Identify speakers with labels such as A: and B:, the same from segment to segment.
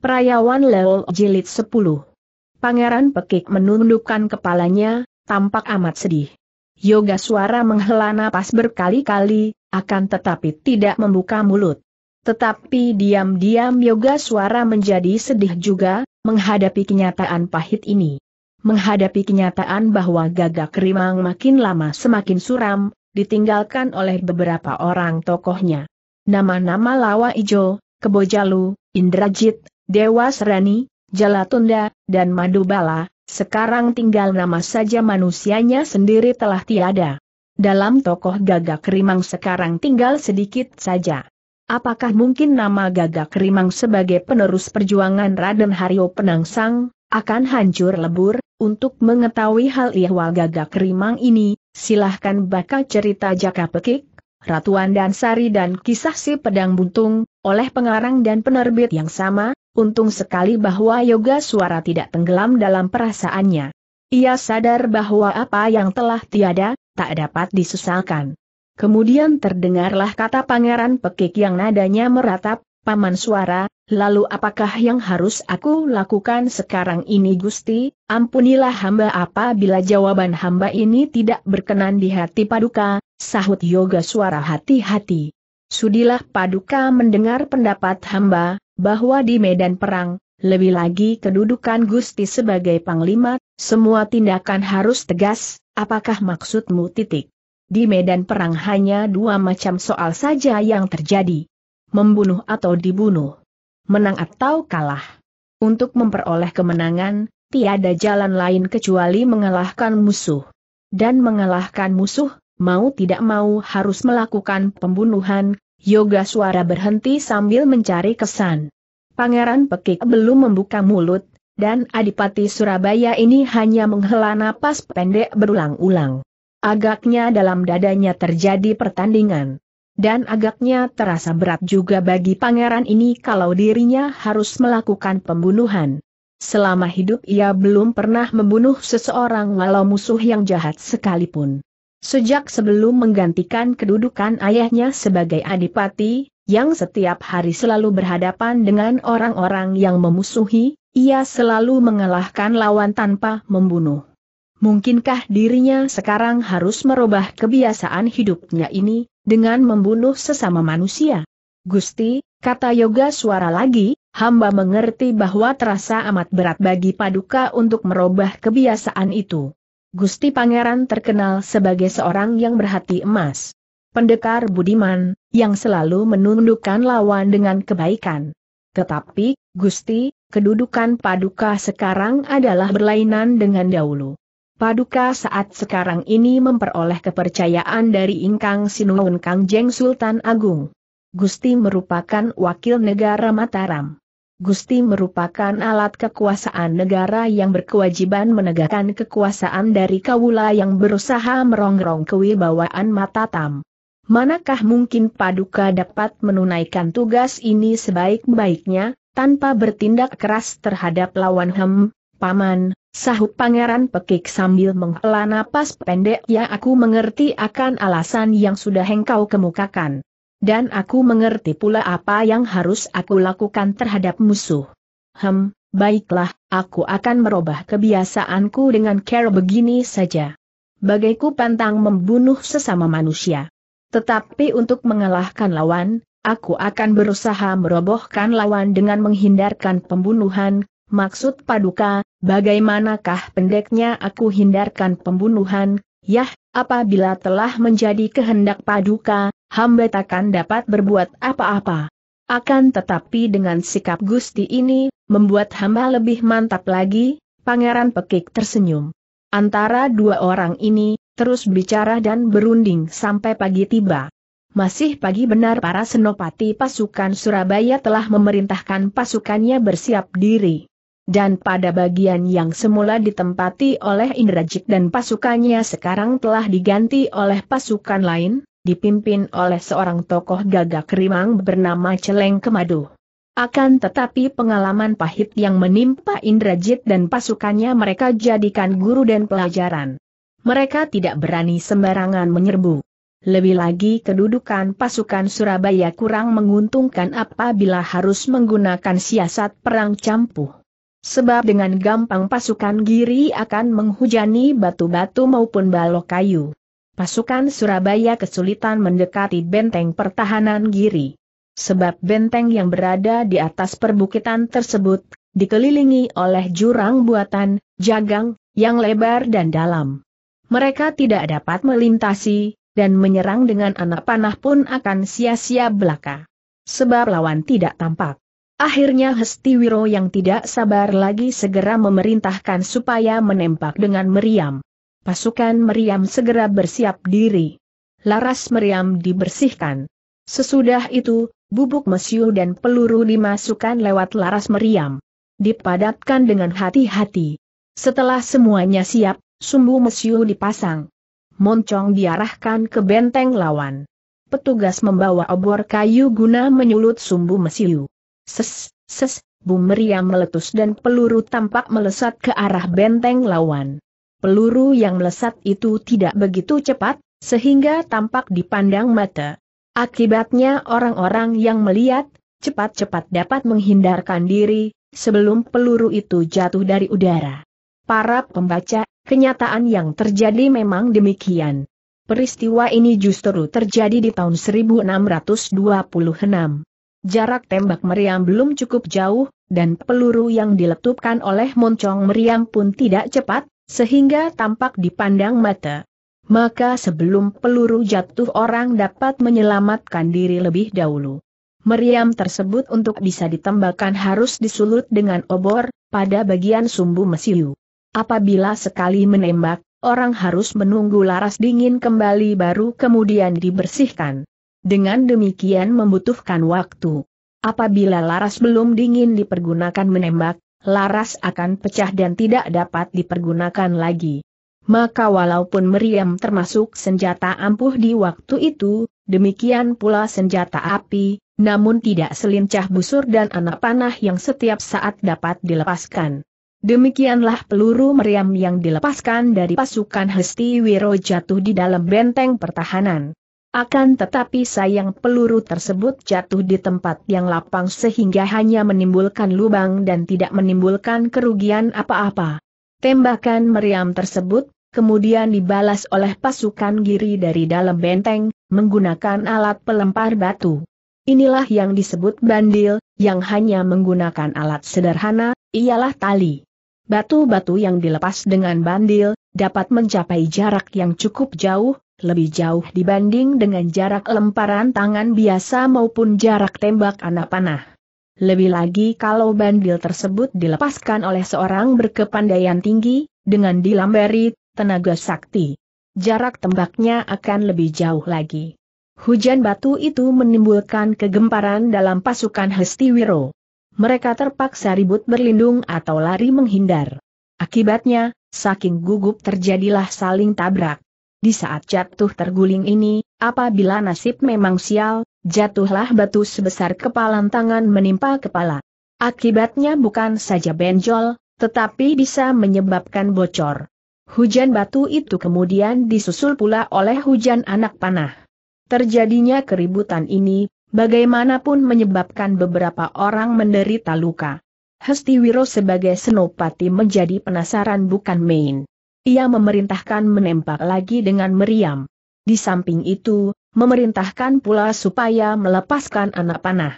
A: Perayawan level Jilid 10 Pangeran Pekik menundukkan kepalanya, tampak amat sedih. Yoga suara menghela napas berkali-kali, akan tetapi tidak membuka mulut. Tetapi diam-diam yoga suara menjadi sedih juga, menghadapi kenyataan pahit ini. Menghadapi kenyataan bahwa gagak rimang makin lama semakin suram, ditinggalkan oleh beberapa orang tokohnya. Nama-nama Lawa Ijo, Kebojalu, Indrajit, Dewa Serani, Jalatunda, dan Madubala, sekarang tinggal nama saja manusianya sendiri telah tiada. Dalam tokoh gagak rimang sekarang tinggal sedikit saja. Apakah mungkin nama gagak rimang sebagai penerus perjuangan Raden Haryo Penangsang, akan hancur lebur? Untuk mengetahui hal ihwal gagak rimang ini, silahkan baca cerita Jaka Pekik, Ratuan dan Sari dan kisah si pedang buntung, oleh pengarang dan penerbit yang sama, Untung sekali bahwa yoga suara tidak tenggelam dalam perasaannya. Ia sadar bahwa apa yang telah tiada, tak dapat disesalkan. Kemudian terdengarlah kata pangeran pekik yang nadanya meratap, Paman suara, lalu apakah yang harus aku lakukan sekarang ini Gusti, ampunilah hamba apabila jawaban hamba ini tidak berkenan di hati paduka, sahut yoga suara hati-hati. Sudilah paduka mendengar pendapat hamba, bahwa di medan perang, lebih lagi kedudukan Gusti sebagai panglima, semua tindakan harus tegas, apakah maksudmu titik? Di medan perang hanya dua macam soal saja yang terjadi. Membunuh atau dibunuh. Menang atau kalah. Untuk memperoleh kemenangan, tiada jalan lain kecuali mengalahkan musuh. Dan mengalahkan musuh, mau tidak mau harus melakukan pembunuhan, Yoga suara berhenti sambil mencari kesan. Pangeran Pekik belum membuka mulut, dan Adipati Surabaya ini hanya menghela napas pendek berulang-ulang. Agaknya dalam dadanya terjadi pertandingan. Dan agaknya terasa berat juga bagi pangeran ini kalau dirinya harus melakukan pembunuhan. Selama hidup ia belum pernah membunuh seseorang walau musuh yang jahat sekalipun. Sejak sebelum menggantikan kedudukan ayahnya sebagai adipati, yang setiap hari selalu berhadapan dengan orang-orang yang memusuhi, ia selalu mengalahkan lawan tanpa membunuh. Mungkinkah dirinya sekarang harus merubah kebiasaan hidupnya ini, dengan membunuh sesama manusia? Gusti, kata Yoga suara lagi, hamba mengerti bahwa terasa amat berat bagi Paduka untuk merubah kebiasaan itu. Gusti Pangeran terkenal sebagai seorang yang berhati emas. Pendekar budiman, yang selalu menundukkan lawan dengan kebaikan. Tetapi, Gusti, kedudukan Paduka sekarang adalah berlainan dengan dahulu. Paduka saat sekarang ini memperoleh kepercayaan dari Ingkang Sinuun Kang Jeng Sultan Agung. Gusti merupakan wakil negara Mataram. Gusti merupakan alat kekuasaan negara yang berkewajiban menegakkan kekuasaan dari kawula yang berusaha merongrong kewibawaan mata tam. Manakah mungkin Paduka dapat menunaikan tugas ini sebaik-baiknya, tanpa bertindak keras terhadap lawan hem, paman, Sahut pangeran pekik sambil menghela napas pendek ya aku mengerti akan alasan yang sudah engkau kemukakan. Dan aku mengerti pula apa yang harus aku lakukan terhadap musuh. Hem, baiklah, aku akan merubah kebiasaanku dengan cara begini saja. Bagaiku pantang membunuh sesama manusia. Tetapi untuk mengalahkan lawan, aku akan berusaha merobohkan lawan dengan menghindarkan pembunuhan, maksud paduka, bagaimanakah pendeknya aku hindarkan pembunuhan, yah, apabila telah menjadi kehendak paduka, hamba takkan dapat berbuat apa-apa. Akan tetapi dengan sikap Gusti ini, membuat hamba lebih mantap lagi, Pangeran Pekik tersenyum. Antara dua orang ini, terus bicara dan berunding sampai pagi tiba. Masih pagi benar para senopati pasukan Surabaya telah memerintahkan pasukannya bersiap diri. Dan pada bagian yang semula ditempati oleh Indrajit dan pasukannya sekarang telah diganti oleh pasukan lain, dipimpin oleh seorang tokoh gagak rimang bernama Celeng Kemadu. Akan tetapi pengalaman pahit yang menimpa Indrajit dan pasukannya mereka jadikan guru dan pelajaran. Mereka tidak berani sembarangan menyerbu. Lebih lagi kedudukan pasukan Surabaya kurang menguntungkan apabila harus menggunakan siasat perang campuh. Sebab dengan gampang pasukan giri akan menghujani batu-batu maupun balok kayu pasukan Surabaya kesulitan mendekati benteng pertahanan Giri. Sebab benteng yang berada di atas perbukitan tersebut, dikelilingi oleh jurang buatan, jagang, yang lebar dan dalam. Mereka tidak dapat melintasi, dan menyerang dengan anak panah pun akan sia-sia belaka. Sebab lawan tidak tampak. Akhirnya Hestiwiro yang tidak sabar lagi segera memerintahkan supaya menembak dengan meriam. Pasukan meriam segera bersiap diri. Laras meriam dibersihkan. Sesudah itu, bubuk mesiu dan peluru dimasukkan lewat laras meriam. Dipadatkan dengan hati-hati. Setelah semuanya siap, sumbu mesiu dipasang. Moncong diarahkan ke benteng lawan. Petugas membawa obor kayu guna menyulut sumbu mesiu. Ses, ses, bumeriam meriam meletus dan peluru tampak melesat ke arah benteng lawan peluru yang melesat itu tidak begitu cepat, sehingga tampak dipandang mata. Akibatnya orang-orang yang melihat, cepat-cepat dapat menghindarkan diri, sebelum peluru itu jatuh dari udara. Para pembaca, kenyataan yang terjadi memang demikian. Peristiwa ini justru terjadi di tahun 1626. Jarak tembak meriam belum cukup jauh, dan peluru yang diletupkan oleh moncong meriam pun tidak cepat, sehingga tampak dipandang mata. Maka sebelum peluru jatuh orang dapat menyelamatkan diri lebih dahulu. Meriam tersebut untuk bisa ditembakkan harus disulut dengan obor, pada bagian sumbu mesiu. Apabila sekali menembak, orang harus menunggu laras dingin kembali baru kemudian dibersihkan. Dengan demikian membutuhkan waktu. Apabila laras belum dingin dipergunakan menembak, laras akan pecah dan tidak dapat dipergunakan lagi. Maka walaupun meriam termasuk senjata ampuh di waktu itu, demikian pula senjata api, namun tidak selincah busur dan anak panah yang setiap saat dapat dilepaskan. Demikianlah peluru meriam yang dilepaskan dari pasukan Hesti Wiro jatuh di dalam benteng pertahanan. Akan tetapi sayang peluru tersebut jatuh di tempat yang lapang sehingga hanya menimbulkan lubang dan tidak menimbulkan kerugian apa-apa. Tembakan meriam tersebut, kemudian dibalas oleh pasukan giri dari dalam benteng, menggunakan alat pelempar batu. Inilah yang disebut bandil, yang hanya menggunakan alat sederhana, ialah tali. Batu-batu yang dilepas dengan bandil, dapat mencapai jarak yang cukup jauh, lebih jauh dibanding dengan jarak lemparan tangan biasa maupun jarak tembak anak panah. Lebih lagi kalau bandil tersebut dilepaskan oleh seorang berkepandaian tinggi, dengan dilambari tenaga sakti. Jarak tembaknya akan lebih jauh lagi. Hujan batu itu menimbulkan kegemparan dalam pasukan Hestiwiro. Mereka terpaksa ribut berlindung atau lari menghindar. Akibatnya, saking gugup terjadilah saling tabrak. Di saat jatuh terguling ini, apabila nasib memang sial, jatuhlah batu sebesar kepalan tangan menimpa kepala. Akibatnya bukan saja benjol, tetapi bisa menyebabkan bocor. Hujan batu itu kemudian disusul pula oleh hujan anak panah. Terjadinya keributan ini, bagaimanapun menyebabkan beberapa orang menderita luka. Hestiwiro sebagai senopati menjadi penasaran bukan main. Ia memerintahkan menembak lagi dengan meriam. Di samping itu, memerintahkan pula supaya melepaskan anak panah.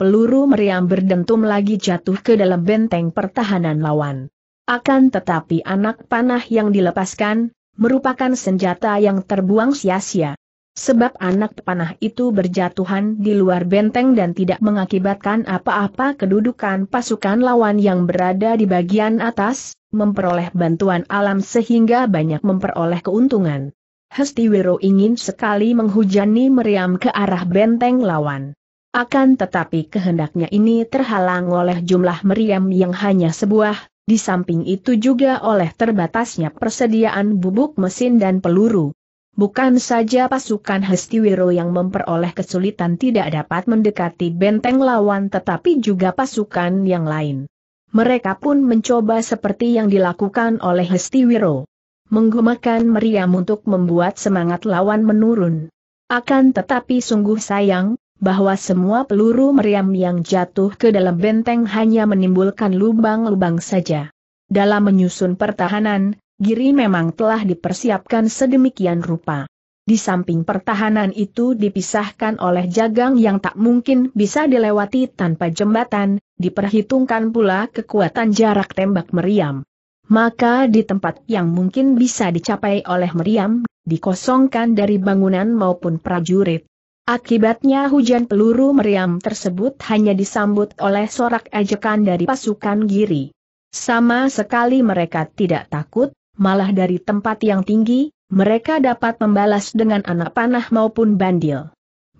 A: Peluru meriam berdentum lagi jatuh ke dalam benteng pertahanan lawan. Akan tetapi anak panah yang dilepaskan, merupakan senjata yang terbuang sia-sia. Sebab anak panah itu berjatuhan di luar benteng dan tidak mengakibatkan apa-apa kedudukan pasukan lawan yang berada di bagian atas, memperoleh bantuan alam sehingga banyak memperoleh keuntungan. Hestiwiro ingin sekali menghujani meriam ke arah benteng lawan. Akan tetapi kehendaknya ini terhalang oleh jumlah meriam yang hanya sebuah, di samping itu juga oleh terbatasnya persediaan bubuk mesin dan peluru. Bukan saja pasukan Hestiwiro yang memperoleh kesulitan tidak dapat mendekati benteng lawan tetapi juga pasukan yang lain. Mereka pun mencoba seperti yang dilakukan oleh Hestiwiro. Menggumakan meriam untuk membuat semangat lawan menurun. Akan tetapi sungguh sayang, bahwa semua peluru meriam yang jatuh ke dalam benteng hanya menimbulkan lubang-lubang saja. Dalam menyusun pertahanan, Giri memang telah dipersiapkan sedemikian rupa. Di samping pertahanan itu dipisahkan oleh jagang yang tak mungkin bisa dilewati tanpa jembatan, diperhitungkan pula kekuatan jarak tembak meriam. Maka di tempat yang mungkin bisa dicapai oleh meriam, dikosongkan dari bangunan maupun prajurit. Akibatnya hujan peluru meriam tersebut hanya disambut oleh sorak ejekan dari pasukan giri. Sama sekali mereka tidak takut, malah dari tempat yang tinggi, mereka dapat membalas dengan anak panah maupun bandil.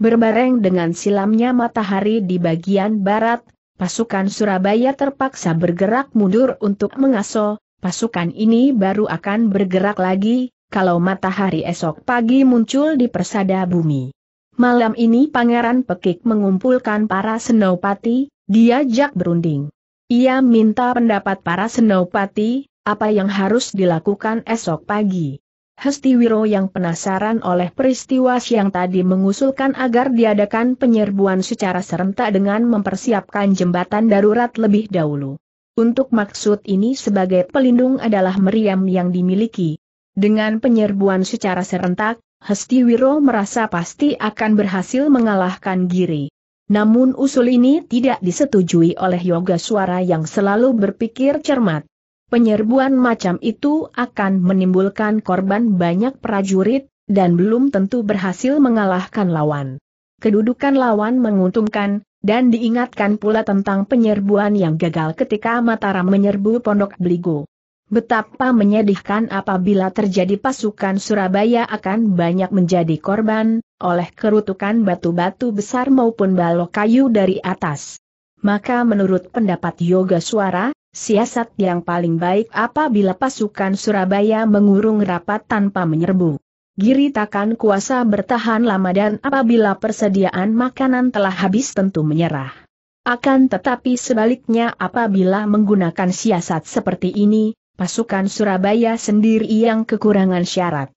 A: Berbareng dengan silamnya matahari di bagian barat, pasukan Surabaya terpaksa bergerak mundur untuk mengaso, pasukan ini baru akan bergerak lagi, kalau matahari esok pagi muncul di persada bumi. Malam ini Pangeran Pekik mengumpulkan para senopati, diajak berunding. Ia minta pendapat para senopati, apa yang harus dilakukan esok pagi? Hestiwiro yang penasaran oleh peristiwa siang tadi mengusulkan agar diadakan penyerbuan secara serentak dengan mempersiapkan jembatan darurat lebih dahulu. Untuk maksud ini sebagai pelindung adalah meriam yang dimiliki. Dengan penyerbuan secara serentak, Hestiwiro merasa pasti akan berhasil mengalahkan Giri. Namun usul ini tidak disetujui oleh Yoga Suara yang selalu berpikir cermat penyerbuan macam itu akan menimbulkan korban banyak prajurit, dan belum tentu berhasil mengalahkan lawan. Kedudukan lawan menguntungkan, dan diingatkan pula tentang penyerbuan yang gagal ketika Mataram menyerbu Pondok Beligo. Betapa menyedihkan apabila terjadi pasukan Surabaya akan banyak menjadi korban, oleh kerutukan batu-batu besar maupun balok kayu dari atas. Maka menurut pendapat Yoga Suara, siasat yang paling baik apabila pasukan Surabaya mengurung rapat tanpa menyerbu. Giri takkan kuasa bertahan lama dan apabila persediaan makanan telah habis tentu menyerah. Akan tetapi sebaliknya apabila menggunakan siasat seperti ini, pasukan Surabaya sendiri yang kekurangan syarat.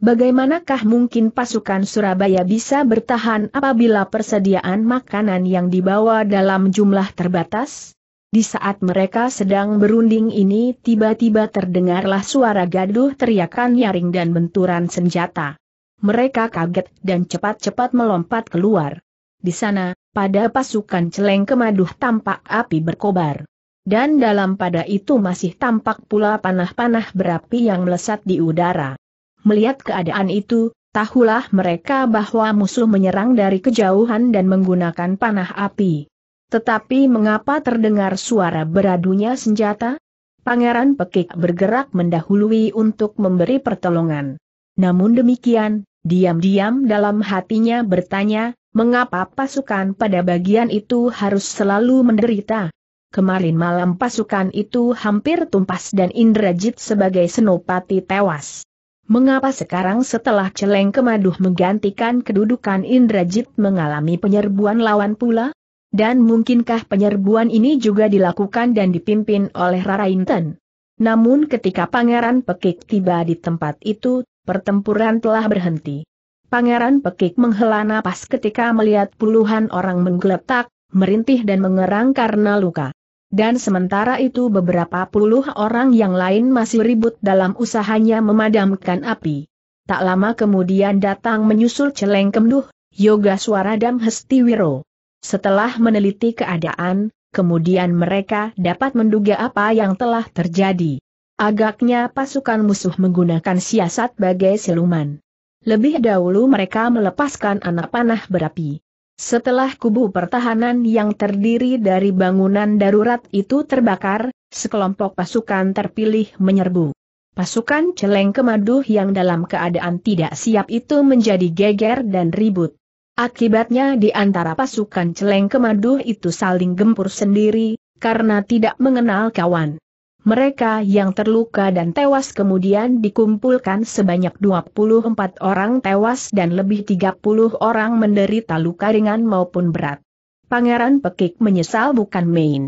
A: Bagaimanakah mungkin pasukan Surabaya bisa bertahan apabila persediaan makanan yang dibawa dalam jumlah terbatas? Di saat mereka sedang berunding ini tiba-tiba terdengarlah suara gaduh teriakan nyaring dan benturan senjata. Mereka kaget dan cepat-cepat melompat keluar. Di sana, pada pasukan celeng kemaduh tampak api berkobar. Dan dalam pada itu masih tampak pula panah-panah berapi yang melesat di udara. Melihat keadaan itu, tahulah mereka bahwa musuh menyerang dari kejauhan dan menggunakan panah api. Tetapi mengapa terdengar suara beradunya senjata? Pangeran Pekik bergerak mendahului untuk memberi pertolongan. Namun demikian, diam-diam dalam hatinya bertanya, mengapa pasukan pada bagian itu harus selalu menderita? Kemarin malam pasukan itu hampir tumpas dan Indrajit sebagai senopati tewas. Mengapa sekarang setelah Celeng Kemaduh menggantikan kedudukan Indrajit mengalami penyerbuan lawan pula? Dan mungkinkah penyerbuan ini juga dilakukan dan dipimpin oleh Rara Inten? Namun ketika Pangeran Pekik tiba di tempat itu, pertempuran telah berhenti. Pangeran Pekik menghela napas ketika melihat puluhan orang menggeletak, merintih dan mengerang karena luka. Dan sementara itu beberapa puluh orang yang lain masih ribut dalam usahanya memadamkan api. Tak lama kemudian datang menyusul celeng kemduh, Yoga Suara dan Hestiwiro. Setelah meneliti keadaan, kemudian mereka dapat menduga apa yang telah terjadi. Agaknya pasukan musuh menggunakan siasat bagai siluman. Lebih dahulu mereka melepaskan anak panah berapi. Setelah kubu pertahanan yang terdiri dari bangunan darurat itu terbakar, sekelompok pasukan terpilih menyerbu. Pasukan celeng kemaduh yang dalam keadaan tidak siap itu menjadi geger dan ribut. Akibatnya di antara pasukan celeng kemaduh itu saling gempur sendiri, karena tidak mengenal kawan. Mereka yang terluka dan tewas kemudian dikumpulkan sebanyak 24 orang tewas dan lebih 30 orang menderita luka ringan maupun berat. Pangeran Pekik menyesal bukan main.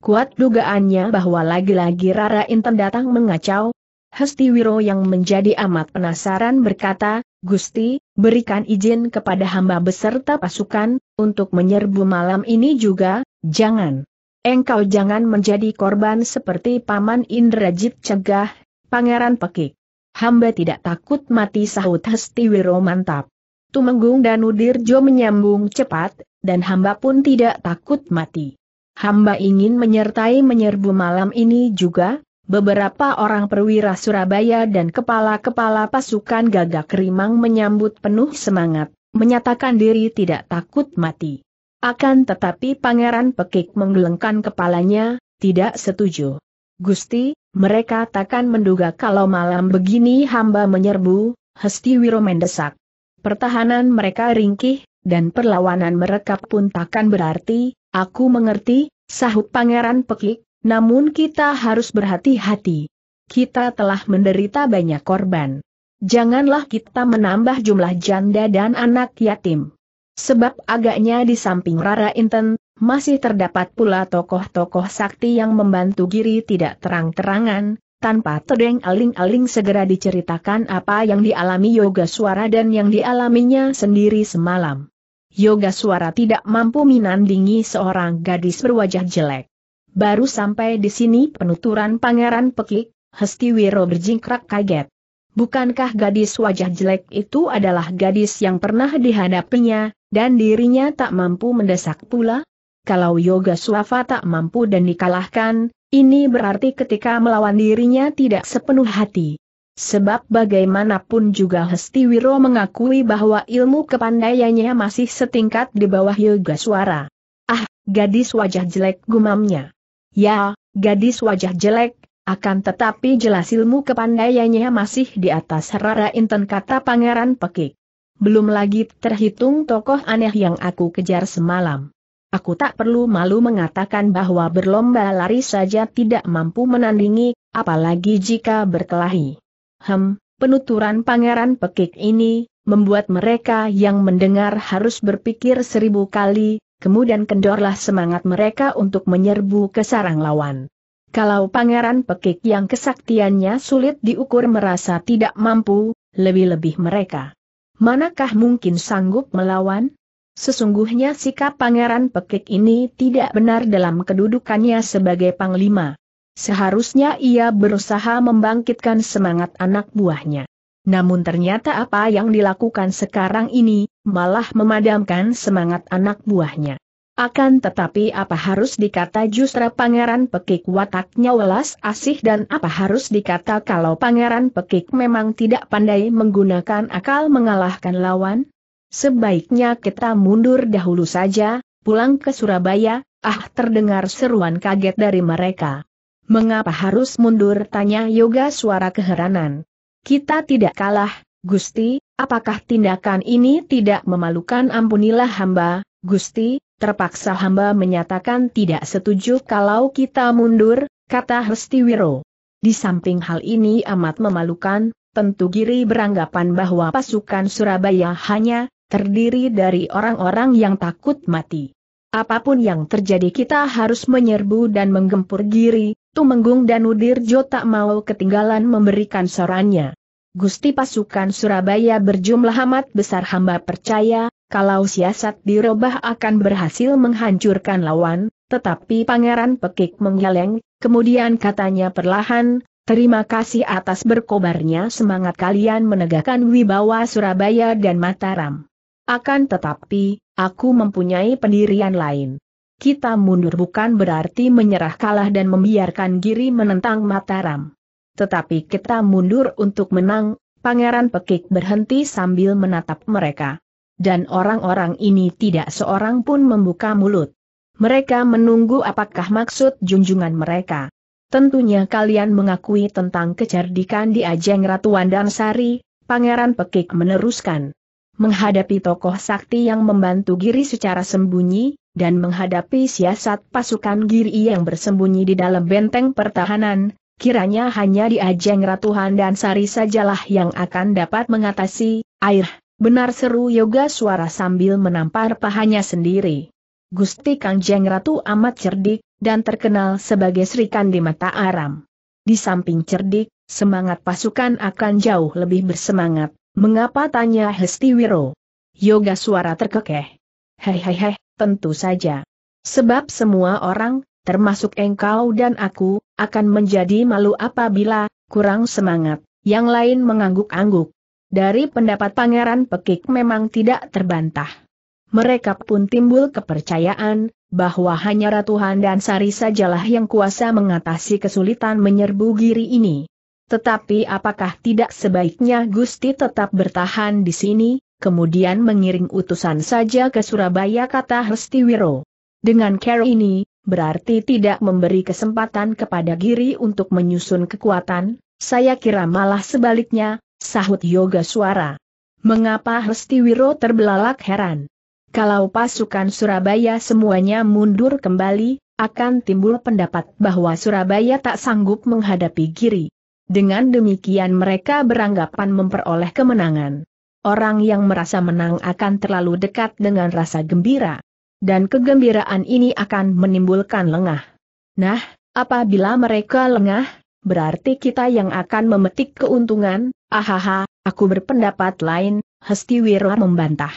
A: Kuat dugaannya bahwa lagi-lagi Rara Inten datang mengacau, Hestiwiro yang menjadi amat penasaran berkata, Gusti, berikan izin kepada hamba beserta pasukan, untuk menyerbu malam ini juga, jangan. Engkau jangan menjadi korban seperti Paman Indrajit cegah, Pangeran Pekik. Hamba tidak takut mati sahut Hestiwiro mantap. Tumenggung dan Udirjo menyambung cepat, dan hamba pun tidak takut mati. Hamba ingin menyertai menyerbu malam ini juga, Beberapa orang perwira Surabaya dan kepala-kepala pasukan gagak rimang menyambut penuh semangat, menyatakan diri tidak takut mati. Akan tetapi Pangeran Pekik menggelengkan kepalanya, tidak setuju. Gusti, mereka takkan menduga kalau malam begini hamba menyerbu, Hesti Wiro mendesak. Pertahanan mereka ringkih, dan perlawanan mereka pun takkan berarti, aku mengerti, sahut Pangeran Pekik, namun kita harus berhati-hati. Kita telah menderita banyak korban. Janganlah kita menambah jumlah janda dan anak yatim. Sebab agaknya di samping Rara Inten, masih terdapat pula tokoh-tokoh sakti yang membantu Giri tidak terang-terangan, tanpa terdeng aling-aling segera diceritakan apa yang dialami Yoga Suara dan yang dialaminya sendiri semalam. Yoga Suara tidak mampu minandingi seorang gadis berwajah jelek. Baru sampai di sini penuturan Pangeran Pekik, Hestiwiro berjingkrak kaget. Bukankah gadis wajah jelek itu adalah gadis yang pernah dihadapinya, dan dirinya tak mampu mendesak pula? Kalau Yoga Suafa tak mampu dan dikalahkan, ini berarti ketika melawan dirinya tidak sepenuh hati. Sebab bagaimanapun juga Hestiwiro mengakui bahwa ilmu kepandaiannya masih setingkat di bawah Yoga Suara. Ah, gadis wajah jelek gumamnya. Ya, gadis wajah jelek, akan tetapi jelas ilmu kepandaiannya masih di atas Rara Inten kata Pangeran Pekik. Belum lagi terhitung tokoh aneh yang aku kejar semalam. Aku tak perlu malu mengatakan bahwa berlomba lari saja tidak mampu menandingi, apalagi jika berkelahi. Hem, penuturan Pangeran Pekik ini, membuat mereka yang mendengar harus berpikir seribu kali, kemudian kendorlah semangat mereka untuk menyerbu ke sarang lawan. Kalau pangeran pekik yang kesaktiannya sulit diukur merasa tidak mampu, lebih-lebih mereka. Manakah mungkin sanggup melawan? Sesungguhnya sikap pangeran pekik ini tidak benar dalam kedudukannya sebagai panglima. Seharusnya ia berusaha membangkitkan semangat anak buahnya. Namun ternyata apa yang dilakukan sekarang ini, malah memadamkan semangat anak buahnya. Akan tetapi apa harus dikata justru pangeran pekik wataknya welas asih dan apa harus dikata kalau pangeran pekik memang tidak pandai menggunakan akal mengalahkan lawan? Sebaiknya kita mundur dahulu saja, pulang ke Surabaya, ah terdengar seruan kaget dari mereka. Mengapa harus mundur tanya yoga suara keheranan. Kita tidak kalah, Gusti, apakah tindakan ini tidak memalukan ampunilah hamba, Gusti, terpaksa hamba menyatakan tidak setuju kalau kita mundur, kata Wiro. Di samping hal ini amat memalukan, tentu Giri beranggapan bahwa pasukan Surabaya hanya terdiri dari orang-orang yang takut mati. Apapun yang terjadi kita harus menyerbu dan menggempur Giri, Tumenggung dan Udir Jo tak mau ketinggalan memberikan sorannya. Gusti pasukan Surabaya berjumlah amat besar hamba percaya, kalau siasat dirobah akan berhasil menghancurkan lawan, tetapi Pangeran Pekik menggeleng, kemudian katanya perlahan, terima kasih atas berkobarnya semangat kalian menegakkan wibawa Surabaya dan Mataram. Akan tetapi, aku mempunyai pendirian lain. Kita mundur bukan berarti menyerah kalah dan membiarkan giri menentang Mataram. Tetapi kita mundur untuk menang, Pangeran Pekik berhenti sambil menatap mereka. Dan orang-orang ini tidak seorang pun membuka mulut. Mereka menunggu apakah maksud junjungan mereka. Tentunya kalian mengakui tentang kecerdikan di Ajeng Ratu Sari, Pangeran Pekik meneruskan. Menghadapi tokoh sakti yang membantu Giri secara sembunyi, dan menghadapi siasat pasukan Giri yang bersembunyi di dalam benteng pertahanan, kiranya hanya di ajeng Ratuhan dan Sari sajalah yang akan dapat mengatasi, air, benar seru yoga suara sambil menampar pahanya sendiri. Gusti Kangjeng Ratu amat cerdik, dan terkenal sebagai serikan di mata aram. Di samping cerdik, semangat pasukan akan jauh lebih bersemangat, mengapa tanya Hestiwiro? Yoga suara terkekeh. Hei hei hei, tentu saja. Sebab semua orang, termasuk engkau dan aku, akan menjadi malu apabila, kurang semangat, yang lain mengangguk-angguk. Dari pendapat Pangeran Pekik memang tidak terbantah. Mereka pun timbul kepercayaan, bahwa hanya Ratuhan dan Sari sajalah yang kuasa mengatasi kesulitan menyerbu giri ini. Tetapi apakah tidak sebaiknya Gusti tetap bertahan di sini, kemudian mengiring utusan saja ke Surabaya kata Hestiwiro. Dengan care ini, berarti tidak memberi kesempatan kepada Giri untuk menyusun kekuatan, saya kira malah sebaliknya, sahut Yoga Suara. Mengapa Wiro terbelalak heran? Kalau pasukan Surabaya semuanya mundur kembali, akan timbul pendapat bahwa Surabaya tak sanggup menghadapi Giri. Dengan demikian mereka beranggapan memperoleh kemenangan. Orang yang merasa menang akan terlalu dekat dengan rasa gembira dan kegembiraan ini akan menimbulkan lengah. Nah, apabila mereka lengah, berarti kita yang akan memetik keuntungan, ahaha, aku berpendapat lain, Hesti Wiro membantah.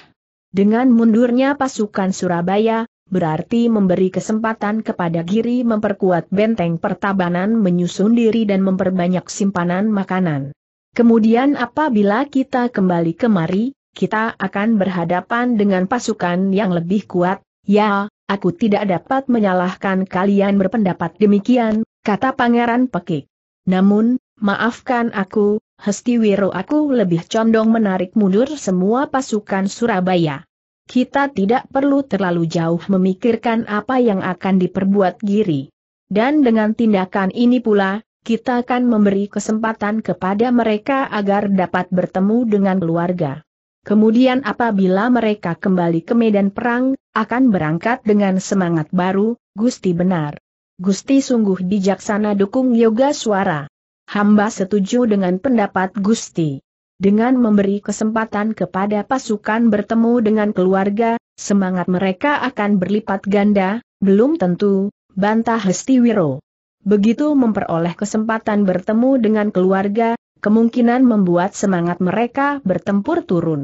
A: Dengan mundurnya pasukan Surabaya, berarti memberi kesempatan kepada Giri memperkuat benteng pertabanan menyusun diri dan memperbanyak simpanan makanan. Kemudian apabila kita kembali kemari, kita akan berhadapan dengan pasukan yang lebih kuat, Ya, aku tidak dapat menyalahkan kalian berpendapat demikian, kata Pangeran Pekik. Namun, maafkan aku, Hestiwiro aku lebih condong menarik mundur semua pasukan Surabaya. Kita tidak perlu terlalu jauh memikirkan apa yang akan diperbuat Giri. Dan dengan tindakan ini pula, kita akan memberi kesempatan kepada mereka agar dapat bertemu dengan keluarga. Kemudian apabila mereka kembali ke medan perang, akan berangkat dengan semangat baru, Gusti benar. Gusti sungguh bijaksana dukung yoga suara. Hamba setuju dengan pendapat Gusti. Dengan memberi kesempatan kepada pasukan bertemu dengan keluarga, semangat mereka akan berlipat ganda, belum tentu, bantah Hestiwiro. Begitu memperoleh kesempatan bertemu dengan keluarga, kemungkinan membuat semangat mereka bertempur turun.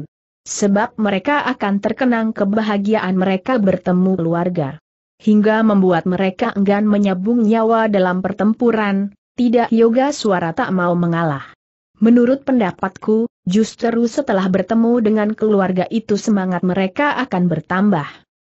A: Sebab mereka akan terkenang kebahagiaan mereka bertemu keluarga. Hingga membuat mereka enggan menyabung nyawa dalam pertempuran, tidak yoga suara tak mau mengalah. Menurut pendapatku, justru setelah bertemu dengan keluarga itu semangat mereka akan bertambah.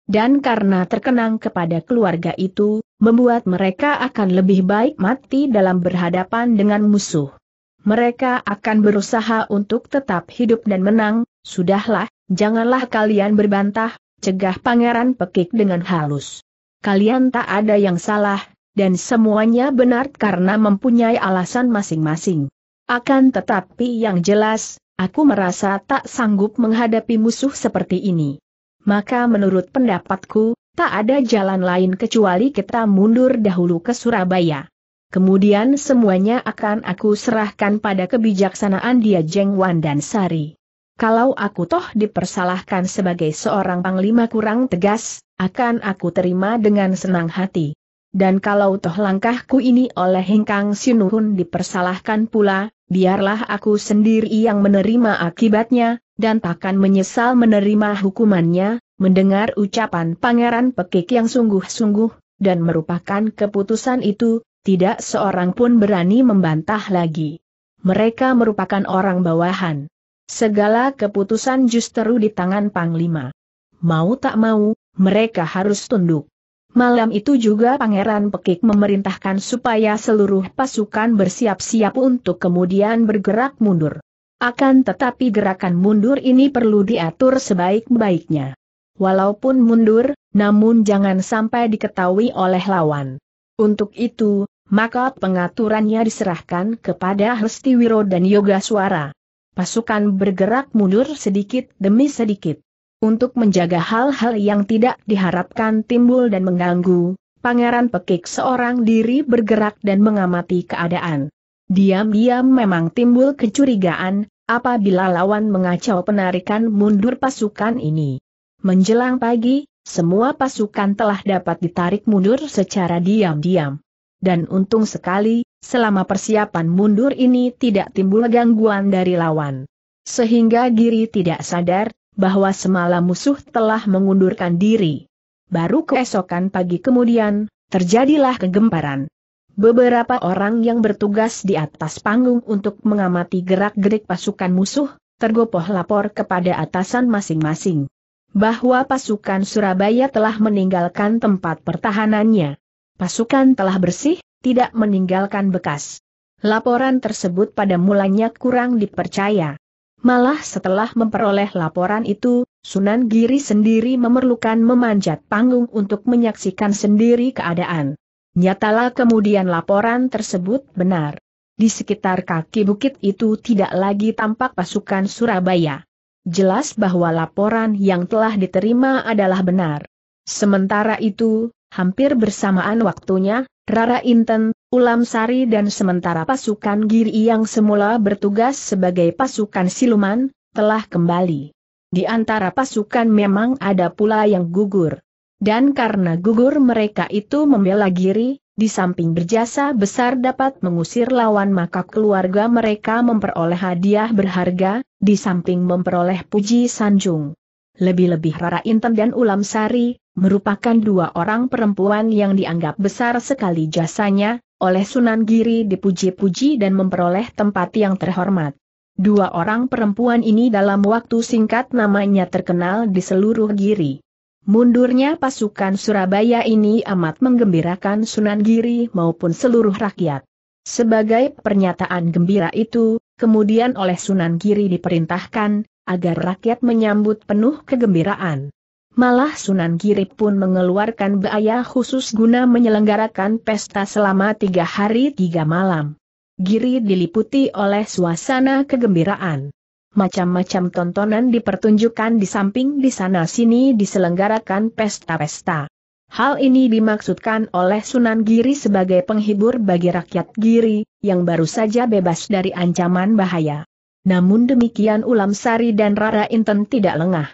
A: Dan karena terkenang kepada keluarga itu, membuat mereka akan lebih baik mati dalam berhadapan dengan musuh. Mereka akan berusaha untuk tetap hidup dan menang, sudahlah, janganlah kalian berbantah, cegah pangeran pekik dengan halus. Kalian tak ada yang salah, dan semuanya benar karena mempunyai alasan masing-masing. Akan tetapi yang jelas, aku merasa tak sanggup menghadapi musuh seperti ini. Maka menurut pendapatku, tak ada jalan lain kecuali kita mundur dahulu ke Surabaya. Kemudian semuanya akan aku serahkan pada kebijaksanaan dia Jeng Wan dan Sari. Kalau aku toh dipersalahkan sebagai seorang panglima kurang tegas, akan aku terima dengan senang hati. Dan kalau toh langkahku ini oleh Hengkang Sinuhun dipersalahkan pula, biarlah aku sendiri yang menerima akibatnya, dan takkan menyesal menerima hukumannya, mendengar ucapan Pangeran Pekik yang sungguh-sungguh, dan merupakan keputusan itu, tidak seorang pun berani membantah lagi. Mereka merupakan orang bawahan. Segala keputusan justru di tangan Panglima. Mau tak mau, mereka harus tunduk. Malam itu juga Pangeran Pekik memerintahkan supaya seluruh pasukan bersiap-siap untuk kemudian bergerak mundur. Akan tetapi gerakan mundur ini perlu diatur sebaik-baiknya. Walaupun mundur, namun jangan sampai diketahui oleh lawan. Untuk itu, maka pengaturannya diserahkan kepada Wiro dan Yoga Suara. Pasukan bergerak mundur sedikit demi sedikit. Untuk menjaga hal-hal yang tidak diharapkan timbul dan mengganggu, Pangeran Pekik seorang diri bergerak dan mengamati keadaan. Diam-diam memang timbul kecurigaan, apabila lawan mengacau penarikan mundur pasukan ini. Menjelang pagi, semua pasukan telah dapat ditarik mundur secara diam-diam dan untung sekali, selama persiapan mundur ini tidak timbul gangguan dari lawan. Sehingga Giri tidak sadar, bahwa semalam musuh telah mengundurkan diri. Baru keesokan pagi kemudian, terjadilah kegemparan. Beberapa orang yang bertugas di atas panggung untuk mengamati gerak-gerik pasukan musuh, tergopoh lapor kepada atasan masing-masing. Bahwa pasukan Surabaya telah meninggalkan tempat pertahanannya. Pasukan telah bersih, tidak meninggalkan bekas. Laporan tersebut pada mulanya kurang dipercaya. Malah setelah memperoleh laporan itu, Sunan Giri sendiri memerlukan memanjat panggung untuk menyaksikan sendiri keadaan. Nyatalah kemudian laporan tersebut benar. Di sekitar kaki bukit itu tidak lagi tampak pasukan Surabaya. Jelas bahwa laporan yang telah diterima adalah benar. Sementara itu, Hampir bersamaan waktunya, Rara Inten, Ulam Sari dan sementara pasukan Giri yang semula bertugas sebagai pasukan siluman, telah kembali. Di antara pasukan memang ada pula yang gugur. Dan karena gugur mereka itu membela Giri, di samping berjasa besar dapat mengusir lawan maka keluarga mereka memperoleh hadiah berharga, di samping memperoleh puji sanjung. Lebih-lebih Rara Inten dan Ulam Sari, merupakan dua orang perempuan yang dianggap besar sekali jasanya, oleh Sunan Giri dipuji-puji dan memperoleh tempat yang terhormat. Dua orang perempuan ini dalam waktu singkat namanya terkenal di seluruh Giri. Mundurnya pasukan Surabaya ini amat menggembirakan Sunan Giri maupun seluruh rakyat. Sebagai pernyataan gembira itu, kemudian oleh Sunan Giri diperintahkan, agar rakyat menyambut penuh kegembiraan. Malah Sunan Giri pun mengeluarkan biaya khusus guna menyelenggarakan pesta selama tiga hari tiga malam. Giri diliputi oleh suasana kegembiraan. Macam-macam tontonan dipertunjukkan di samping di sana-sini diselenggarakan pesta-pesta. Hal ini dimaksudkan oleh Sunan Giri sebagai penghibur bagi rakyat Giri, yang baru saja bebas dari ancaman bahaya. Namun demikian Ulam Sari dan Rara Inten tidak lengah.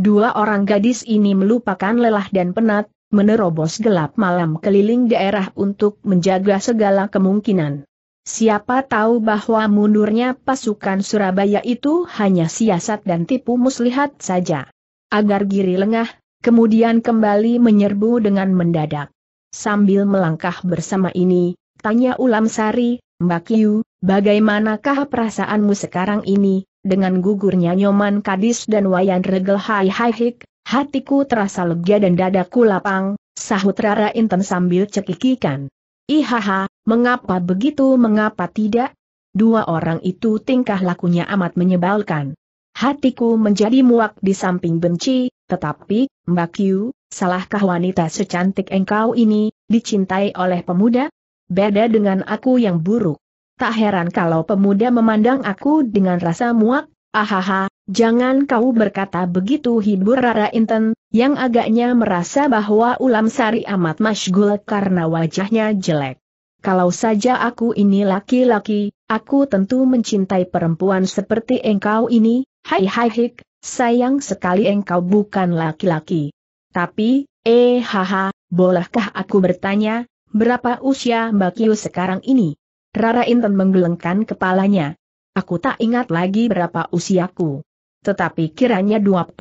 A: Dua orang gadis ini melupakan lelah dan penat, menerobos gelap malam keliling daerah untuk menjaga segala kemungkinan. Siapa tahu bahwa mundurnya pasukan Surabaya itu hanya siasat dan tipu muslihat saja. Agar Giri lengah, kemudian kembali menyerbu dengan mendadak. Sambil melangkah bersama ini, tanya Ulam Sari, Mbak Yu, bagaimanakah perasaanmu sekarang ini, dengan gugurnya Nyoman Kadis dan Wayan Regel Hai Hai Hik, hatiku terasa lega dan dadaku lapang, sahut Rara Inten sambil cekikikan. Ihaha, mengapa begitu mengapa tidak? Dua orang itu tingkah lakunya amat menyebalkan. Hatiku menjadi muak di samping benci, tetapi, Mbak Yu, salahkah wanita secantik engkau ini, dicintai oleh pemuda? Beda dengan aku yang buruk. Tak heran kalau pemuda memandang aku dengan rasa muak, ahaha, jangan kau berkata begitu hibur Rara Inten, yang agaknya merasa bahwa Ulam Sari amat masgul karena wajahnya jelek. Kalau saja aku ini laki-laki, aku tentu mencintai perempuan seperti engkau ini, hai hai hik, sayang sekali engkau bukan laki-laki. Tapi, eh haha, bolehkah aku bertanya, Berapa usia Mbak Kiu sekarang ini? Rara Inten menggelengkan kepalanya. Aku tak ingat lagi berapa usiaku. Tetapi kiranya 25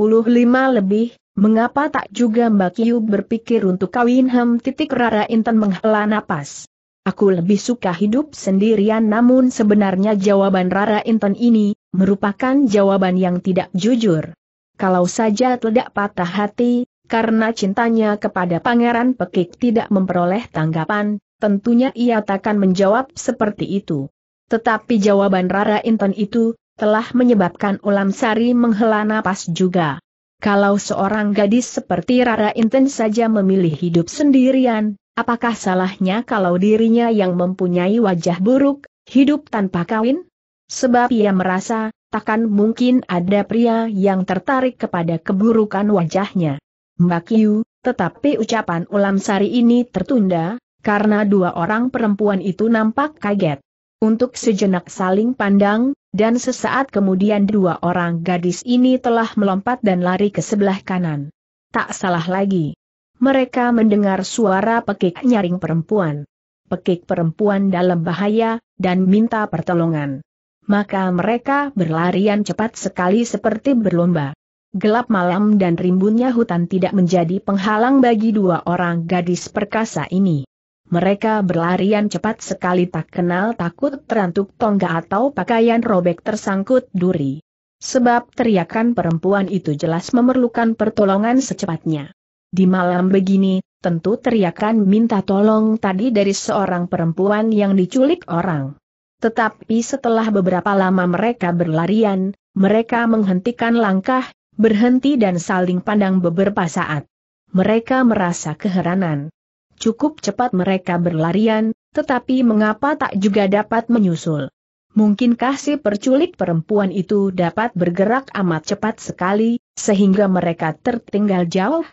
A: lebih, mengapa tak juga Mbak Kiu berpikir untuk kawin hem titik Rara Inten menghela napas. Aku lebih suka hidup sendirian namun sebenarnya jawaban Rara Inten ini, merupakan jawaban yang tidak jujur. Kalau saja tidak patah hati, karena cintanya kepada Pangeran Pekik tidak memperoleh tanggapan, tentunya ia takkan menjawab seperti itu. Tetapi jawaban Rara Inton itu, telah menyebabkan Ulam Sari menghela napas juga. Kalau seorang gadis seperti Rara Inten saja memilih hidup sendirian, apakah salahnya kalau dirinya yang mempunyai wajah buruk, hidup tanpa kawin? Sebab ia merasa, takkan mungkin ada pria yang tertarik kepada keburukan wajahnya. Mbak Yu, tetapi ucapan ulam sari ini tertunda, karena dua orang perempuan itu nampak kaget. Untuk sejenak saling pandang, dan sesaat kemudian dua orang gadis ini telah melompat dan lari ke sebelah kanan. Tak salah lagi. Mereka mendengar suara pekik nyaring perempuan. Pekik perempuan dalam bahaya, dan minta pertolongan. Maka mereka berlarian cepat sekali seperti berlomba gelap malam dan rimbunnya hutan tidak menjadi penghalang bagi dua orang gadis perkasa ini. Mereka berlarian cepat sekali tak kenal takut terantuk tongga atau pakaian robek tersangkut duri. Sebab teriakan perempuan itu jelas memerlukan pertolongan secepatnya. Di malam begini, tentu teriakan minta tolong tadi dari seorang perempuan yang diculik orang. Tetapi setelah beberapa lama mereka berlarian, mereka menghentikan langkah, berhenti dan saling pandang beberapa saat. Mereka merasa keheranan. Cukup cepat mereka berlarian, tetapi mengapa tak juga dapat menyusul? Mungkinkah si perculik perempuan itu dapat bergerak amat cepat sekali, sehingga mereka tertinggal jauh?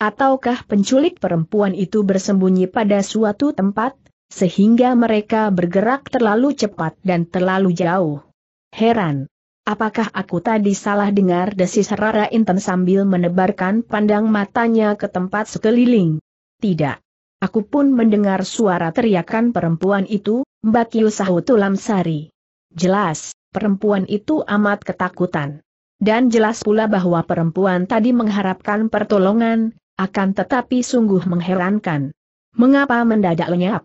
A: Ataukah penculik perempuan itu bersembunyi pada suatu tempat, sehingga mereka bergerak terlalu cepat dan terlalu jauh? Heran. Apakah aku tadi salah dengar desis Rara Inten sambil menebarkan pandang matanya ke tempat sekeliling? Tidak. Aku pun mendengar suara teriakan perempuan itu, Mbak Yusahu Tulamsari. Jelas, perempuan itu amat ketakutan. Dan jelas pula bahwa perempuan tadi mengharapkan pertolongan, akan tetapi sungguh mengherankan. Mengapa mendadak lenyap?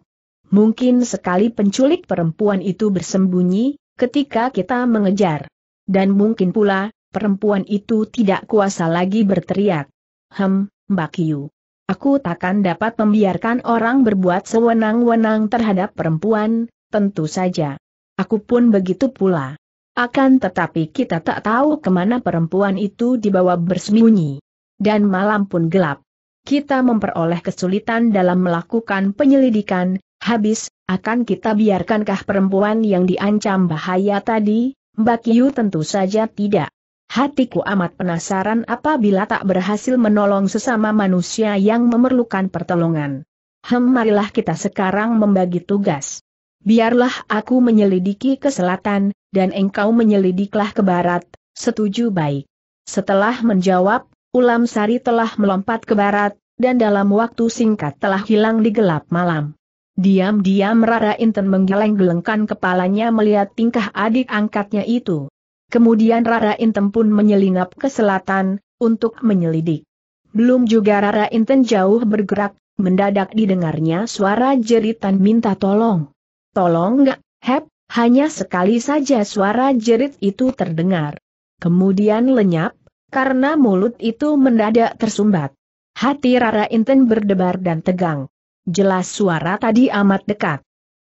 A: Mungkin sekali penculik perempuan itu bersembunyi, ketika kita mengejar. Dan mungkin pula, perempuan itu tidak kuasa lagi berteriak. Hem, Mbak Yu, Aku takkan dapat membiarkan orang berbuat sewenang-wenang terhadap perempuan, tentu saja. Aku pun begitu pula. Akan tetapi kita tak tahu kemana perempuan itu dibawa bersembunyi. Dan malam pun gelap. Kita memperoleh kesulitan dalam melakukan penyelidikan, habis, akan kita biarkankah perempuan yang diancam bahaya tadi, Mbak Yu tentu saja tidak. Hatiku amat penasaran apabila tak berhasil menolong sesama manusia yang memerlukan pertolongan. Hem marilah kita sekarang membagi tugas. Biarlah aku menyelidiki ke selatan, dan engkau menyelidiklah ke barat, setuju baik. Setelah menjawab, Ulam Sari telah melompat ke barat, dan dalam waktu singkat telah hilang di gelap malam. Diam-diam Rara Inten menggeleng-gelengkan kepalanya melihat tingkah adik angkatnya itu. Kemudian Rara Inten pun menyelinap ke selatan, untuk menyelidik. Belum juga Rara Inten jauh bergerak, mendadak didengarnya suara jeritan minta tolong. Tolong gak, Hep, hanya sekali saja suara jerit itu terdengar. Kemudian lenyap, karena mulut itu mendadak tersumbat. Hati Rara Inten berdebar dan tegang jelas suara tadi amat dekat.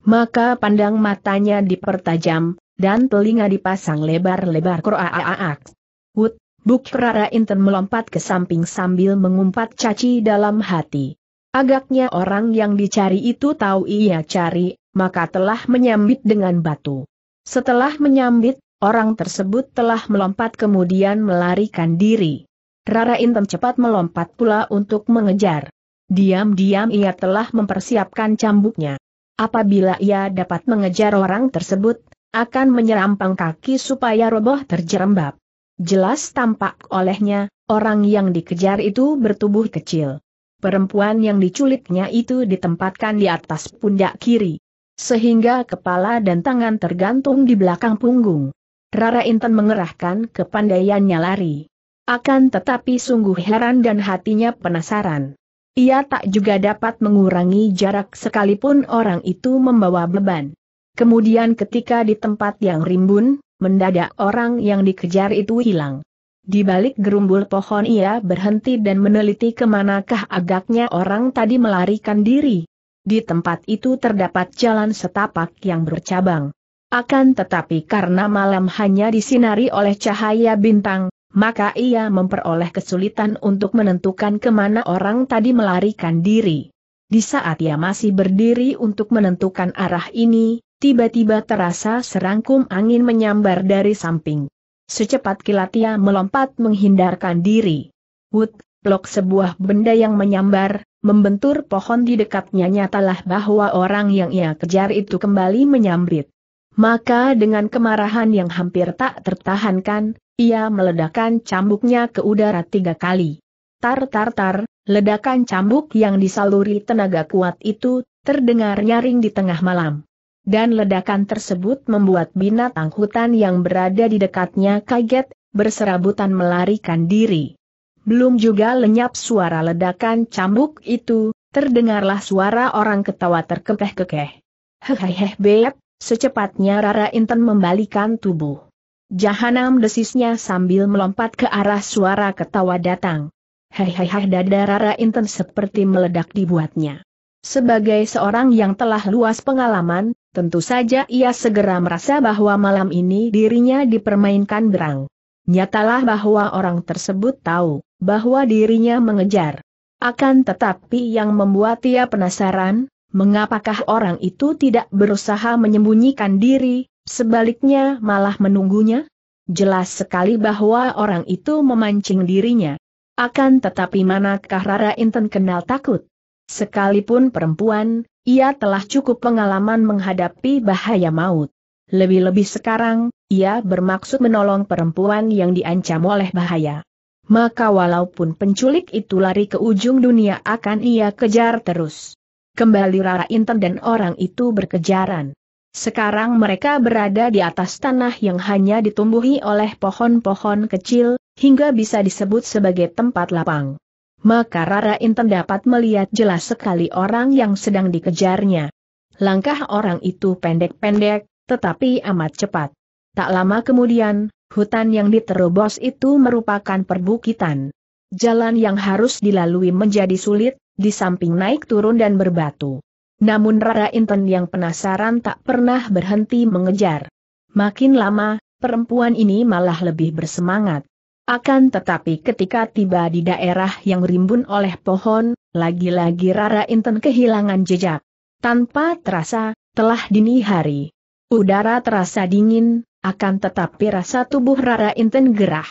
A: Maka pandang matanya dipertajam, dan telinga dipasang lebar-lebar kroaaak. Wut, Buk Rara Inten melompat ke samping sambil mengumpat caci dalam hati. Agaknya orang yang dicari itu tahu ia cari, maka telah menyambit dengan batu. Setelah menyambit, orang tersebut telah melompat kemudian melarikan diri. Rara Inten cepat melompat pula untuk mengejar. Diam-diam ia telah mempersiapkan cambuknya. Apabila ia dapat mengejar orang tersebut, akan menyerampang kaki supaya roboh terjerembab. Jelas tampak olehnya, orang yang dikejar itu bertubuh kecil. Perempuan yang diculiknya itu ditempatkan di atas pundak kiri. Sehingga kepala dan tangan tergantung di belakang punggung. Rara Intan mengerahkan kepandaiannya lari. Akan tetapi sungguh heran dan hatinya penasaran. Ia tak juga dapat mengurangi jarak sekalipun orang itu membawa beban. Kemudian ketika di tempat yang rimbun, mendadak orang yang dikejar itu hilang. Di balik gerumbul pohon ia berhenti dan meneliti kemanakah agaknya orang tadi melarikan diri. Di tempat itu terdapat jalan setapak yang bercabang. Akan tetapi karena malam hanya disinari oleh cahaya bintang, maka ia memperoleh kesulitan untuk menentukan kemana orang tadi melarikan diri. Di saat ia masih berdiri untuk menentukan arah ini, tiba-tiba terasa serangkum angin menyambar dari samping. Secepat kilat ia melompat menghindarkan diri. Wut, blok sebuah benda yang menyambar, membentur pohon di dekatnya nyatalah bahwa orang yang ia kejar itu kembali menyambit. Maka dengan kemarahan yang hampir tak tertahankan, ia meledakkan cambuknya ke udara tiga kali. Tar-tar-tar, ledakan cambuk yang disaluri tenaga kuat itu, terdengar nyaring di tengah malam. Dan ledakan tersebut membuat binatang hutan yang berada di dekatnya kaget, berserabutan melarikan diri. Belum juga lenyap suara ledakan cambuk itu, terdengarlah suara orang ketawa terkekeh-kekeh. Hehehe beb, secepatnya Rara Inten membalikan tubuh. Jahanam desisnya sambil melompat ke arah suara ketawa datang. Hei hei dada Rara Inten seperti meledak dibuatnya. Sebagai seorang yang telah luas pengalaman, tentu saja ia segera merasa bahwa malam ini dirinya dipermainkan berang. Nyatalah bahwa orang tersebut tahu, bahwa dirinya mengejar. Akan tetapi yang membuat ia penasaran, mengapakah orang itu tidak berusaha menyembunyikan diri, sebaliknya malah menunggunya? Jelas sekali bahwa orang itu memancing dirinya. Akan tetapi manakah Rara Inten kenal takut? Sekalipun perempuan, ia telah cukup pengalaman menghadapi bahaya maut. Lebih-lebih sekarang, ia bermaksud menolong perempuan yang diancam oleh bahaya. Maka walaupun penculik itu lari ke ujung dunia akan ia kejar terus. Kembali Rara Inten dan orang itu berkejaran. Sekarang mereka berada di atas tanah yang hanya ditumbuhi oleh pohon-pohon kecil, hingga bisa disebut sebagai tempat lapang. Maka Rara Inten dapat melihat jelas sekali orang yang sedang dikejarnya. Langkah orang itu pendek-pendek, tetapi amat cepat. Tak lama kemudian, hutan yang diterobos itu merupakan perbukitan. Jalan yang harus dilalui menjadi sulit, di samping naik turun dan berbatu. Namun Rara Inten yang penasaran tak pernah berhenti mengejar. Makin lama, perempuan ini malah lebih bersemangat. Akan tetapi ketika tiba di daerah yang rimbun oleh pohon, lagi-lagi Rara Inten kehilangan jejak. Tanpa terasa, telah dini hari. Udara terasa dingin, akan tetapi rasa tubuh Rara Inten gerah.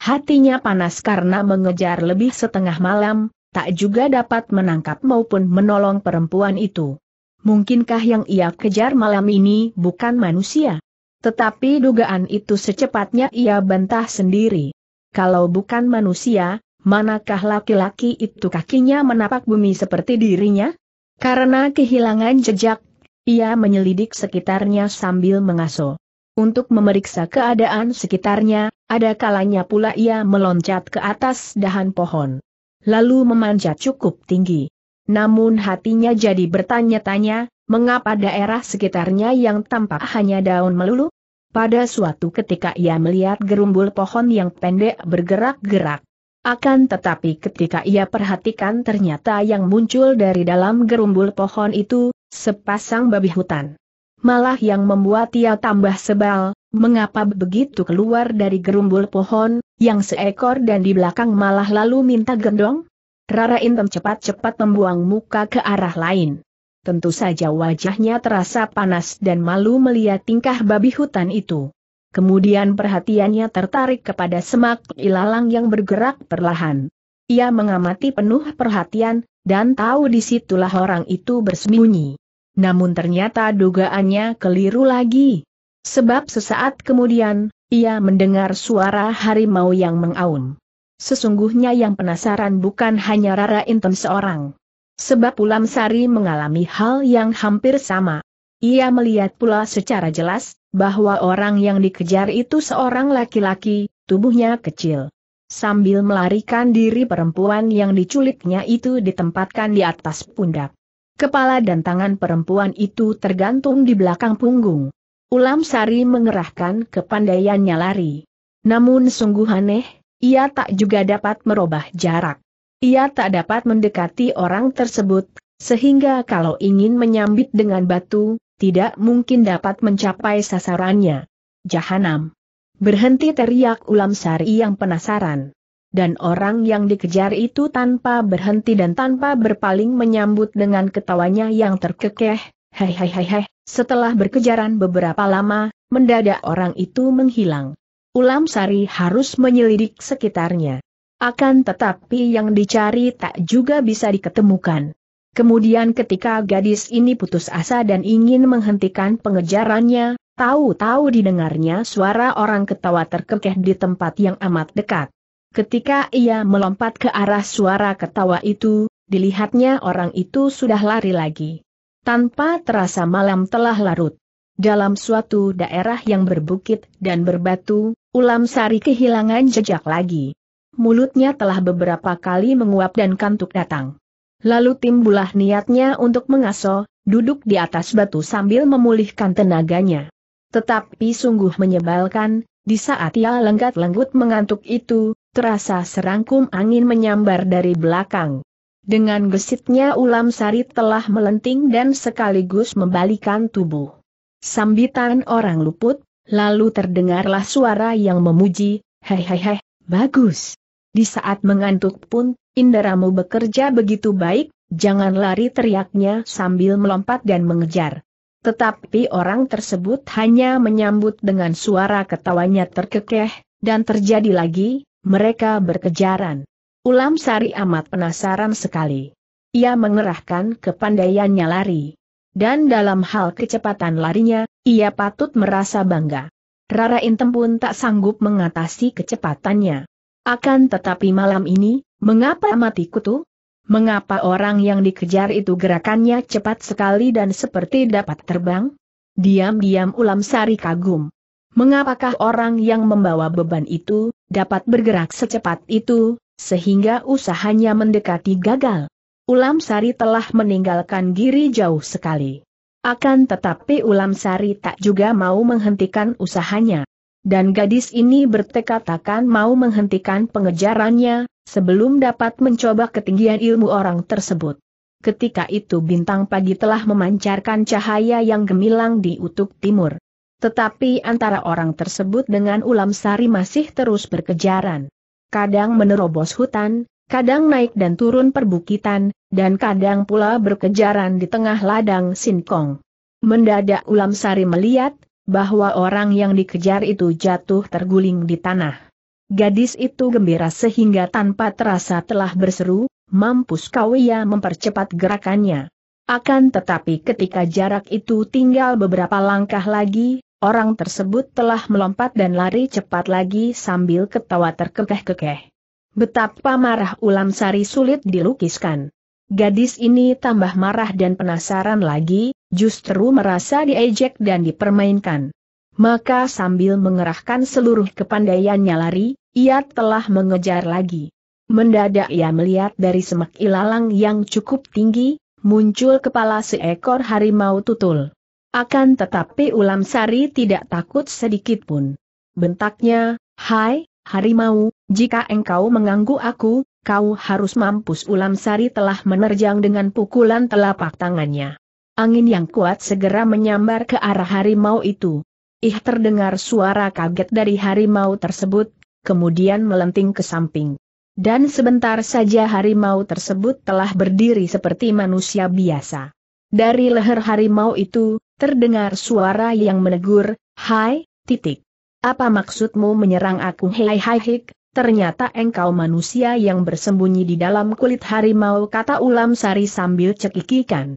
A: Hatinya panas karena mengejar lebih setengah malam, tak juga dapat menangkap maupun menolong perempuan itu. Mungkinkah yang ia kejar malam ini bukan manusia? Tetapi dugaan itu secepatnya ia bantah sendiri. Kalau bukan manusia, manakah laki-laki itu kakinya menapak bumi seperti dirinya? Karena kehilangan jejak, ia menyelidik sekitarnya sambil mengaso. Untuk memeriksa keadaan sekitarnya, ada kalanya pula ia meloncat ke atas dahan pohon lalu memanjat cukup tinggi. Namun hatinya jadi bertanya-tanya, mengapa daerah sekitarnya yang tampak hanya daun melulu? Pada suatu ketika ia melihat gerumbul pohon yang pendek bergerak-gerak. Akan tetapi ketika ia perhatikan ternyata yang muncul dari dalam gerumbul pohon itu, sepasang babi hutan. Malah yang membuat ia tambah sebal, mengapa begitu keluar dari gerumbul pohon, yang seekor dan di belakang malah lalu minta gendong? Rara Intem cepat-cepat membuang muka ke arah lain. Tentu saja wajahnya terasa panas dan malu melihat tingkah babi hutan itu. Kemudian perhatiannya tertarik kepada semak ilalang yang bergerak perlahan. Ia mengamati penuh perhatian, dan tahu disitulah orang itu bersembunyi. Namun ternyata dugaannya keliru lagi. Sebab sesaat kemudian, ia mendengar suara harimau yang mengaum. Sesungguhnya yang penasaran bukan hanya Rara Inton seorang. Sebab Ulam Sari mengalami hal yang hampir sama. Ia melihat pula secara jelas, bahwa orang yang dikejar itu seorang laki-laki, tubuhnya kecil. Sambil melarikan diri perempuan yang diculiknya itu ditempatkan di atas pundak. Kepala dan tangan perempuan itu tergantung di belakang punggung. Ulam Sari mengerahkan kepandaiannya lari. Namun sungguh aneh, ia tak juga dapat merubah jarak. Ia tak dapat mendekati orang tersebut, sehingga kalau ingin menyambit dengan batu, tidak mungkin dapat mencapai sasarannya. Jahanam. Berhenti teriak ulam sari yang penasaran. Dan orang yang dikejar itu tanpa berhenti dan tanpa berpaling menyambut dengan ketawanya yang terkekeh, hei hei hei hei, setelah berkejaran beberapa lama, mendadak orang itu menghilang. Ulam Sari harus menyelidik sekitarnya. Akan tetapi yang dicari tak juga bisa diketemukan. Kemudian ketika gadis ini putus asa dan ingin menghentikan pengejarannya, tahu-tahu didengarnya suara orang ketawa terkekeh di tempat yang amat dekat. Ketika ia melompat ke arah suara ketawa itu, dilihatnya orang itu sudah lari lagi. Tanpa terasa malam telah larut. Dalam suatu daerah yang berbukit dan berbatu, Ulam Sari kehilangan jejak lagi. Mulutnya telah beberapa kali menguap dan kantuk datang. Lalu timbulah niatnya untuk mengaso, duduk di atas batu sambil memulihkan tenaganya. Tetapi sungguh menyebalkan, di saat ia lenggat-lenggut mengantuk itu, terasa serangkum angin menyambar dari belakang. Dengan gesitnya ulam sari telah melenting dan sekaligus membalikan tubuh. Sambitan orang luput, lalu terdengarlah suara yang memuji, hei hei hei, bagus. Di saat mengantuk pun, inderamu bekerja begitu baik, jangan lari teriaknya sambil melompat dan mengejar. Tetapi orang tersebut hanya menyambut dengan suara ketawanya terkekeh, dan terjadi lagi, mereka berkejaran. Ulam Sari amat penasaran sekali. Ia mengerahkan kepandaiannya lari. Dan dalam hal kecepatan larinya, ia patut merasa bangga. Rara Intem pun tak sanggup mengatasi kecepatannya. Akan tetapi malam ini, mengapa mati kutu? Mengapa orang yang dikejar itu gerakannya cepat sekali dan seperti dapat terbang? Diam-diam Ulam Sari kagum. Mengapakah orang yang membawa beban itu dapat bergerak secepat itu? sehingga usahanya mendekati gagal. Ulam Sari telah meninggalkan Giri jauh sekali. Akan tetapi Ulam Sari tak juga mau menghentikan usahanya. Dan gadis ini bertekad akan mau menghentikan pengejarannya, sebelum dapat mencoba ketinggian ilmu orang tersebut. Ketika itu bintang pagi telah memancarkan cahaya yang gemilang di utuk timur. Tetapi antara orang tersebut dengan Ulam Sari masih terus berkejaran kadang menerobos hutan, kadang naik dan turun perbukitan, dan kadang pula berkejaran di tengah ladang sinkong. Mendadak Ulam Sari melihat, bahwa orang yang dikejar itu jatuh terguling di tanah. Gadis itu gembira sehingga tanpa terasa telah berseru, mampus kau ia ya mempercepat gerakannya. Akan tetapi ketika jarak itu tinggal beberapa langkah lagi, Orang tersebut telah melompat dan lari cepat lagi sambil ketawa terkekeh-kekeh. Betapa marah ulam sari sulit dilukiskan. Gadis ini tambah marah dan penasaran lagi, justru merasa diejek dan dipermainkan. Maka sambil mengerahkan seluruh kepandaiannya lari, ia telah mengejar lagi. Mendadak ia melihat dari semak ilalang yang cukup tinggi, muncul kepala seekor harimau tutul. Akan tetapi Ulam Sari tidak takut sedikit pun. Bentaknya, Hai, harimau, jika engkau mengganggu aku, kau harus mampus Ulam Sari telah menerjang dengan pukulan telapak tangannya. Angin yang kuat segera menyambar ke arah harimau itu. Ih terdengar suara kaget dari harimau tersebut, kemudian melenting ke samping. Dan sebentar saja harimau tersebut telah berdiri seperti manusia biasa. Dari leher harimau itu, terdengar suara yang menegur, Hai, titik. Apa maksudmu menyerang aku hei hai hik, ternyata engkau manusia yang bersembunyi di dalam kulit harimau kata ulam sari sambil cekikikan.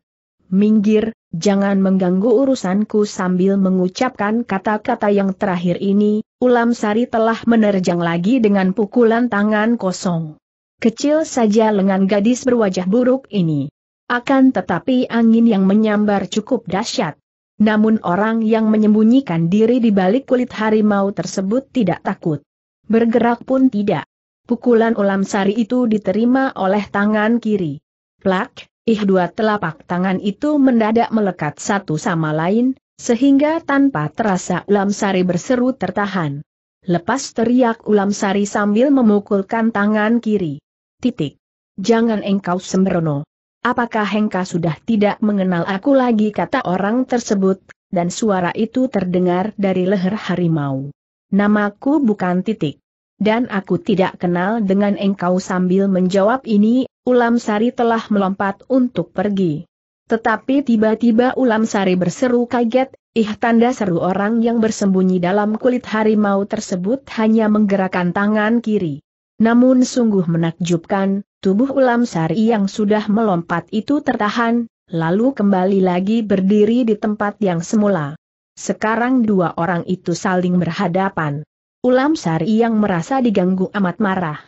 A: Minggir, jangan mengganggu urusanku sambil mengucapkan kata-kata yang terakhir ini, ulam sari telah menerjang lagi dengan pukulan tangan kosong. Kecil saja lengan gadis berwajah buruk ini. Akan tetapi angin yang menyambar cukup dahsyat. Namun orang yang menyembunyikan diri di balik kulit harimau tersebut tidak takut. Bergerak pun tidak. Pukulan ulam sari itu diterima oleh tangan kiri. Plak, ih dua telapak tangan itu mendadak melekat satu sama lain, sehingga tanpa terasa ulam sari berseru tertahan. Lepas teriak ulam sari sambil memukulkan tangan kiri. Titik. Jangan engkau sembrono. Apakah Hengka sudah tidak mengenal aku lagi kata orang tersebut, dan suara itu terdengar dari leher harimau. Namaku bukan titik. Dan aku tidak kenal dengan engkau sambil menjawab ini, Ulam Sari telah melompat untuk pergi. Tetapi tiba-tiba Ulam Sari berseru kaget, ih tanda seru orang yang bersembunyi dalam kulit harimau tersebut hanya menggerakkan tangan kiri. Namun sungguh menakjubkan, tubuh ulam sari yang sudah melompat itu tertahan, lalu kembali lagi berdiri di tempat yang semula. Sekarang dua orang itu saling berhadapan. Ulam sari yang merasa diganggu amat marah.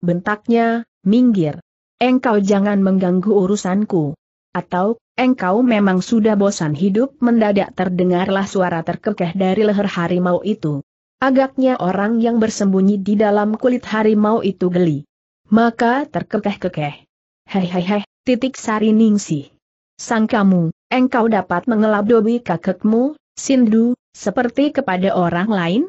A: Bentaknya, minggir. Engkau jangan mengganggu urusanku. Atau, engkau memang sudah bosan hidup mendadak terdengarlah suara terkekeh dari leher harimau itu. Agaknya orang yang bersembunyi di dalam kulit harimau itu geli. Maka terkekeh-kekeh. Hehehe, titik sari ningsi. Sang kamu, engkau dapat mengelabdobi kakekmu, Sindu, seperti kepada orang lain?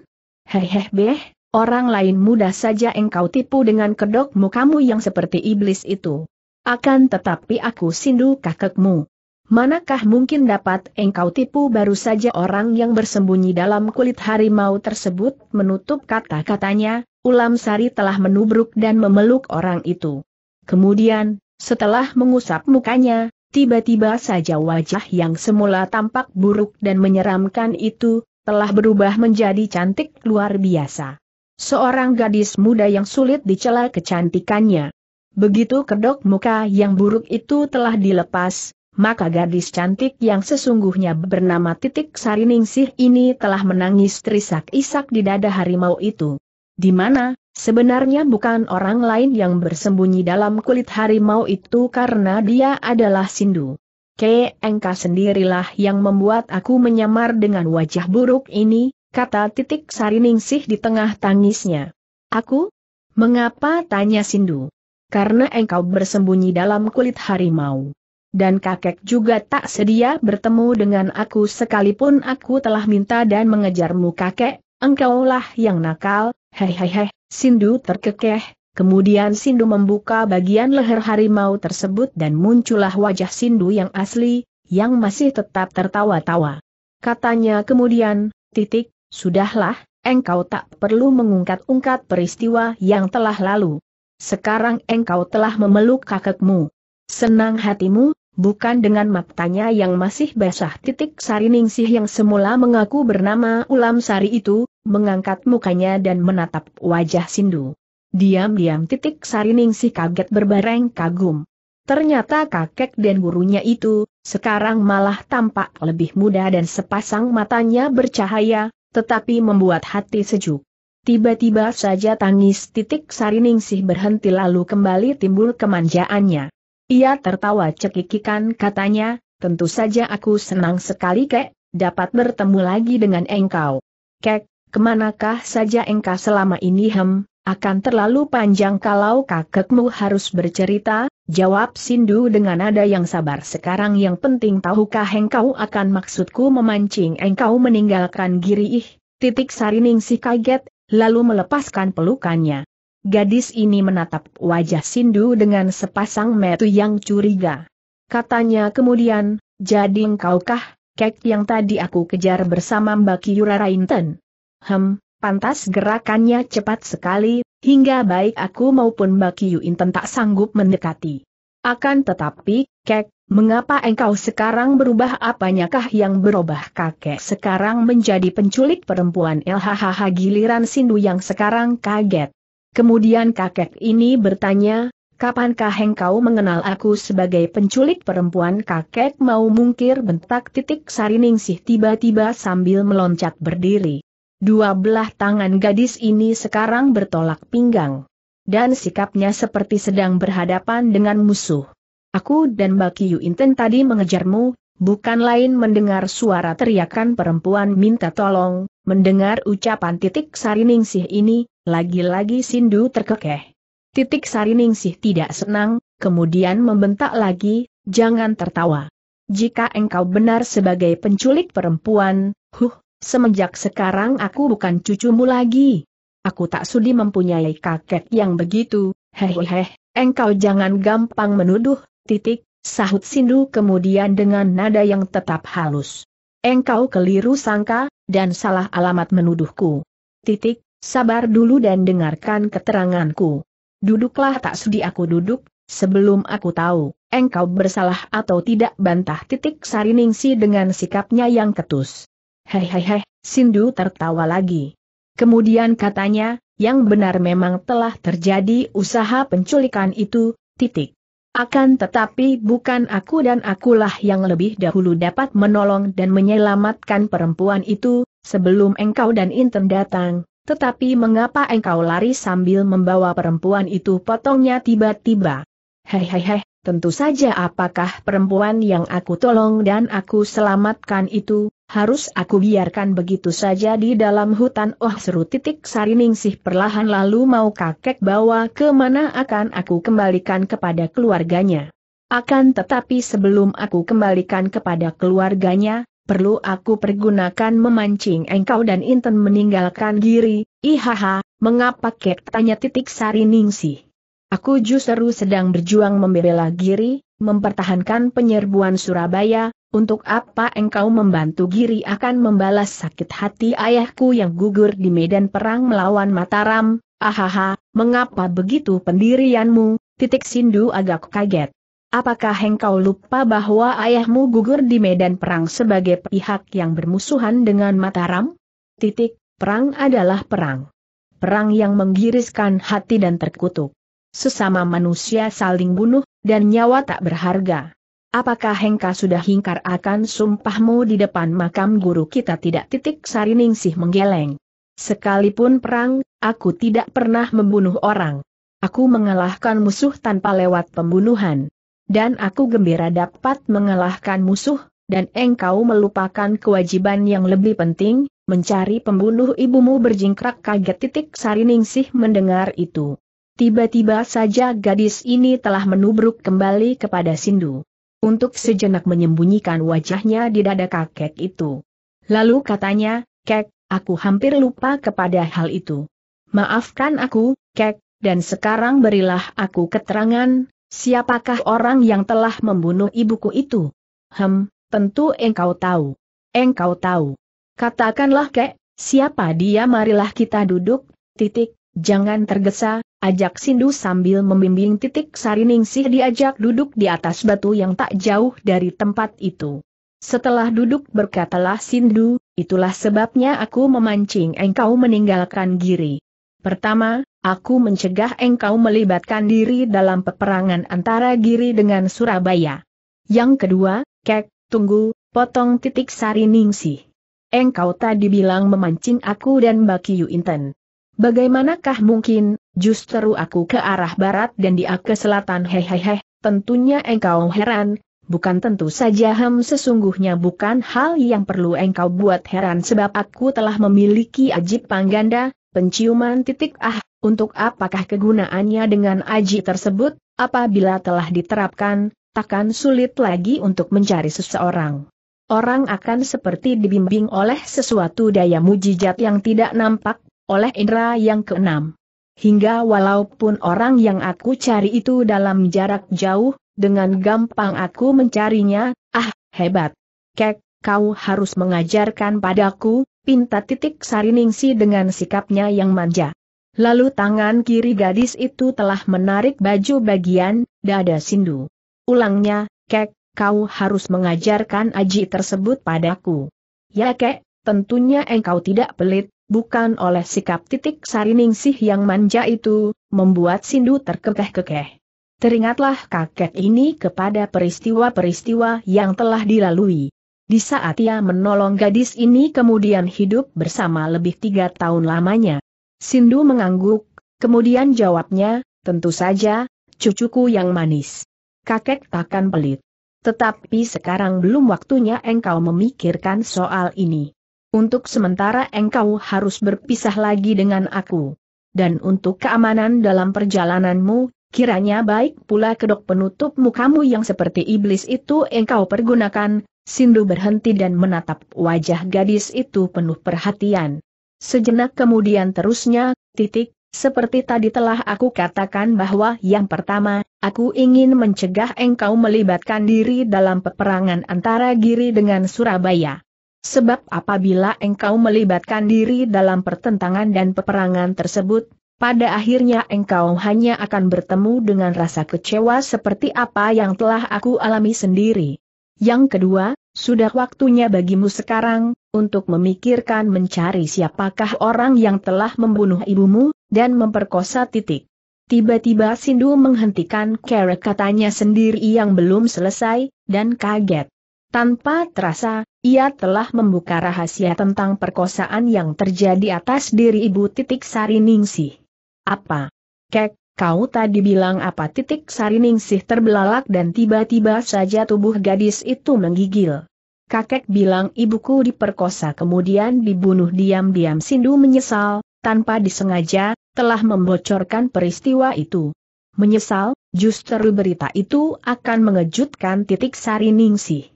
A: Hehehe beh, orang lain mudah saja engkau tipu dengan kedokmu kamu yang seperti iblis itu. Akan tetapi aku Sindu kakekmu. Manakah mungkin dapat engkau tipu baru saja orang yang bersembunyi dalam kulit harimau tersebut menutup kata-katanya, Ulam Sari telah menubruk dan memeluk orang itu. Kemudian, setelah mengusap mukanya, tiba-tiba saja wajah yang semula tampak buruk dan menyeramkan itu, telah berubah menjadi cantik luar biasa. Seorang gadis muda yang sulit dicela kecantikannya. Begitu kedok muka yang buruk itu telah dilepas, maka gadis cantik yang sesungguhnya bernama Titik Sariningsih ini telah menangis terisak-isak di dada harimau itu. Di mana, sebenarnya bukan orang lain yang bersembunyi dalam kulit harimau itu karena dia adalah Sindu. Ke engka sendirilah yang membuat aku menyamar dengan wajah buruk ini, kata Titik Sariningsih di tengah tangisnya. Aku? Mengapa tanya Sindu? Karena engkau bersembunyi dalam kulit harimau. Dan kakek juga tak sedia bertemu dengan aku sekalipun aku telah minta dan mengejarmu kakek, engkaulah yang nakal, hehehe, Sindu terkekeh, kemudian Sindu membuka bagian leher harimau tersebut dan muncullah wajah Sindu yang asli, yang masih tetap tertawa-tawa. Katanya kemudian, titik, sudahlah, engkau tak perlu mengungkat-ungkat peristiwa yang telah lalu. Sekarang engkau telah memeluk kakekmu. Senang hatimu, bukan dengan matanya yang masih basah. Titik Sari Ningsih yang semula mengaku bernama Ulam Sari itu, mengangkat mukanya dan menatap wajah Sindu. Diam-diam titik Sari Ningsih kaget berbareng kagum. Ternyata kakek dan gurunya itu, sekarang malah tampak lebih muda dan sepasang matanya bercahaya, tetapi membuat hati sejuk. Tiba-tiba saja tangis titik Sari Ningsih berhenti lalu kembali timbul kemanjaannya. Ia tertawa cekikikan katanya, tentu saja aku senang sekali kek, dapat bertemu lagi dengan engkau. Kek, kemanakah saja engkau selama ini hem, akan terlalu panjang kalau kakekmu harus bercerita, jawab Sindu dengan nada yang sabar sekarang yang penting tahukah engkau akan maksudku memancing engkau meninggalkan giri ih, titik sarining si kaget, lalu melepaskan pelukannya. Gadis ini menatap wajah Sindu dengan sepasang metu yang curiga. Katanya kemudian, jadi engkaukah, kek yang tadi aku kejar bersama Mbak Kiyura Rainten? Hem, pantas gerakannya cepat sekali, hingga baik aku maupun Mbak Kiyu Inten tak sanggup mendekati. Akan tetapi, kek, mengapa engkau sekarang berubah apanyakah yang berubah kakek sekarang menjadi penculik perempuan LHHH giliran Sindu yang sekarang kaget. Kemudian kakek ini bertanya, Kapankah engkau mengenal aku sebagai penculik perempuan kakek mau mungkir bentak titik sariningsih tiba-tiba sambil meloncat berdiri. Dua belah tangan gadis ini sekarang bertolak pinggang. Dan sikapnya seperti sedang berhadapan dengan musuh. Aku dan Bakiyu Inten tadi mengejarmu, bukan lain mendengar suara teriakan perempuan minta tolong, mendengar ucapan titik sariningsih ini, lagi-lagi Sindu terkekeh. Titik sariningsih tidak senang, kemudian membentak lagi, jangan tertawa. Jika engkau benar sebagai penculik perempuan, huh, semenjak sekarang aku bukan cucumu lagi. Aku tak sudi mempunyai kakek yang begitu, Hehehe, engkau jangan gampang menuduh, titik, Sahut Sindu kemudian dengan nada yang tetap halus. Engkau keliru sangka, dan salah alamat menuduhku. Titik, sabar dulu dan dengarkan keteranganku. Duduklah tak sudi aku duduk, sebelum aku tahu, engkau bersalah atau tidak bantah titik sariningsi dengan sikapnya yang ketus. Hehehe, Sindu tertawa lagi. Kemudian katanya, yang benar memang telah terjadi usaha penculikan itu, titik. Akan tetapi bukan aku dan akulah yang lebih dahulu dapat menolong dan menyelamatkan perempuan itu, sebelum engkau dan Inten datang, tetapi mengapa engkau lari sambil membawa perempuan itu potongnya tiba-tiba? Hehehe, tentu saja apakah perempuan yang aku tolong dan aku selamatkan itu, harus aku biarkan begitu saja di dalam hutan oh seru titik sariningsih perlahan lalu mau kakek bawa ke mana akan aku kembalikan kepada keluarganya. Akan tetapi sebelum aku kembalikan kepada keluarganya, perlu aku pergunakan memancing engkau dan Inten meninggalkan diri, ihaha, mengapa kek tanya titik sariningsih. Aku justru sedang berjuang membela Giri, mempertahankan penyerbuan Surabaya, untuk apa engkau membantu Giri akan membalas sakit hati ayahku yang gugur di medan perang melawan Mataram? Ahaha, mengapa begitu pendirianmu? Titik Sindu agak kaget. Apakah engkau lupa bahwa ayahmu gugur di medan perang sebagai pihak yang bermusuhan dengan Mataram? Titik, perang adalah perang. Perang yang menggiriskan hati dan terkutuk. Sesama manusia saling bunuh, dan nyawa tak berharga. Apakah Hengka sudah hingkar akan sumpahmu di depan makam guru kita tidak titik sari ningsih menggeleng. Sekalipun perang, aku tidak pernah membunuh orang. Aku mengalahkan musuh tanpa lewat pembunuhan. Dan aku gembira dapat mengalahkan musuh, dan engkau melupakan kewajiban yang lebih penting, mencari pembunuh ibumu berjingkrak kaget titik Sariningsih mendengar itu. Tiba-tiba saja gadis ini telah menubruk kembali kepada Sindu untuk sejenak menyembunyikan wajahnya di dada kakek itu. Lalu katanya, Kek, aku hampir lupa kepada hal itu. Maafkan aku, Kek, dan sekarang berilah aku keterangan, siapakah orang yang telah membunuh ibuku itu? Hem, tentu engkau tahu. Engkau tahu. Katakanlah Kek, siapa dia marilah kita duduk, titik, jangan tergesa, Ajak Sindu sambil membimbing titik Sariningsih diajak duduk di atas batu yang tak jauh dari tempat itu. Setelah duduk berkatalah Sindu, itulah sebabnya aku memancing engkau meninggalkan giri. Pertama, aku mencegah engkau melibatkan diri dalam peperangan antara giri dengan Surabaya. Yang kedua, kek, tunggu, potong titik Sariningsih. Engkau tadi bilang memancing aku dan Bakiyu Inten. Bagaimanakah mungkin, Justru aku ke arah barat dan dia ke selatan hehehe, tentunya engkau heran, bukan tentu saja ham sesungguhnya bukan hal yang perlu engkau buat heran sebab aku telah memiliki ajib pangganda, penciuman titik ah, untuk apakah kegunaannya dengan aji tersebut, apabila telah diterapkan, takkan sulit lagi untuk mencari seseorang. Orang akan seperti dibimbing oleh sesuatu daya mujizat yang tidak nampak, oleh indera yang keenam hingga walaupun orang yang aku cari itu dalam jarak jauh, dengan gampang aku mencarinya, ah, hebat. Kek, kau harus mengajarkan padaku, pinta titik sariningsi dengan sikapnya yang manja. Lalu tangan kiri gadis itu telah menarik baju bagian, dada sindu. Ulangnya, kek, kau harus mengajarkan aji tersebut padaku. Ya kek, tentunya engkau tidak pelit, bukan oleh sikap titik sariningsih yang manja itu, membuat Sindu terkekeh-kekeh. Teringatlah kakek ini kepada peristiwa-peristiwa yang telah dilalui. Di saat ia menolong gadis ini kemudian hidup bersama lebih tiga tahun lamanya. Sindu mengangguk, kemudian jawabnya, tentu saja, cucuku yang manis. Kakek takkan pelit. Tetapi sekarang belum waktunya engkau memikirkan soal ini. Untuk sementara engkau harus berpisah lagi dengan aku. Dan untuk keamanan dalam perjalananmu, kiranya baik pula kedok penutup mukamu yang seperti iblis itu engkau pergunakan, Sindu berhenti dan menatap wajah gadis itu penuh perhatian. Sejenak kemudian terusnya, titik, seperti tadi telah aku katakan bahwa yang pertama, aku ingin mencegah engkau melibatkan diri dalam peperangan antara Giri dengan Surabaya. Sebab apabila engkau melibatkan diri dalam pertentangan dan peperangan tersebut, pada akhirnya engkau hanya akan bertemu dengan rasa kecewa seperti apa yang telah aku alami sendiri. Yang kedua, sudah waktunya bagimu sekarang, untuk memikirkan mencari siapakah orang yang telah membunuh ibumu, dan memperkosa titik. Tiba-tiba Sindu menghentikan kera katanya sendiri yang belum selesai, dan kaget. Tanpa terasa, ia telah membuka rahasia tentang perkosaan yang terjadi atas diri ibu titik Sari Ningsih. Apa? Kek, kau tadi bilang apa titik Sari Ningsih terbelalak dan tiba-tiba saja tubuh gadis itu menggigil. Kakek bilang ibuku diperkosa kemudian dibunuh diam-diam Sindu menyesal, tanpa disengaja, telah membocorkan peristiwa itu. Menyesal, justru berita itu akan mengejutkan titik Sari Ningsih.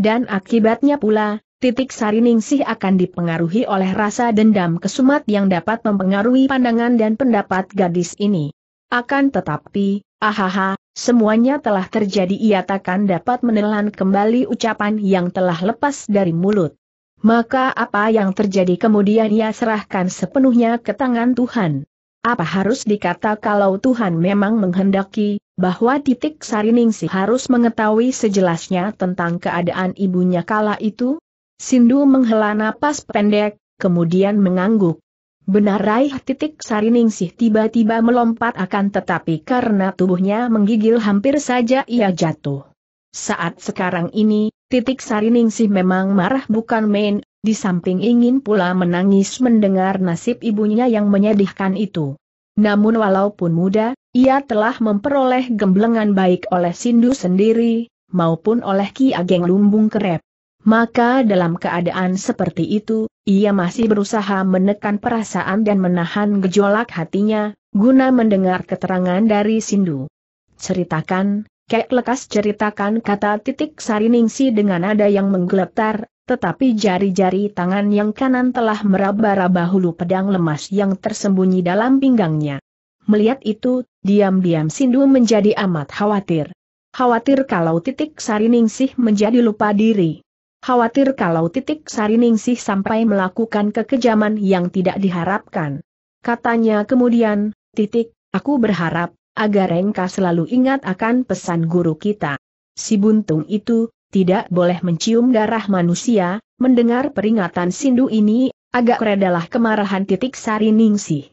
A: Dan akibatnya pula, titik Sariningsih akan dipengaruhi oleh rasa dendam kesumat yang dapat mempengaruhi pandangan dan pendapat gadis ini. Akan tetapi, ahaha, semuanya telah terjadi ia takkan dapat menelan kembali ucapan yang telah lepas dari mulut. Maka apa yang terjadi kemudian ia serahkan sepenuhnya ke tangan Tuhan. Apa harus dikata kalau Tuhan memang menghendaki, bahwa titik Sariningsi harus mengetahui sejelasnya tentang keadaan ibunya kala itu? Sindu menghela napas pendek, kemudian mengangguk. Benar raih titik Sariningsih tiba-tiba melompat akan tetapi karena tubuhnya menggigil hampir saja ia jatuh. Saat sekarang ini, titik Sariningsih memang marah bukan main, di samping ingin pula menangis mendengar nasib ibunya yang menyedihkan itu. Namun walaupun muda, ia telah memperoleh gemblengan baik oleh Sindu sendiri, maupun oleh Ki Ageng Lumbung Kerep. Maka dalam keadaan seperti itu, ia masih berusaha menekan perasaan dan menahan gejolak hatinya, guna mendengar keterangan dari Sindu. Ceritakan, Kek lekas ceritakan kata titik Sariningsi dengan nada yang menggeletar, tetapi jari-jari tangan yang kanan telah meraba-raba hulu pedang lemas yang tersembunyi dalam pinggangnya. Melihat itu, diam-diam Sindu menjadi amat khawatir. Khawatir kalau titik Sariningsih menjadi lupa diri. Khawatir kalau titik Sariningsih sampai melakukan kekejaman yang tidak diharapkan. Katanya kemudian, titik, aku berharap, agar engkau selalu ingat akan pesan guru kita. Si buntung itu, tidak boleh mencium darah manusia, mendengar peringatan Sindu ini, agak redalah kemarahan titik sari ningsih.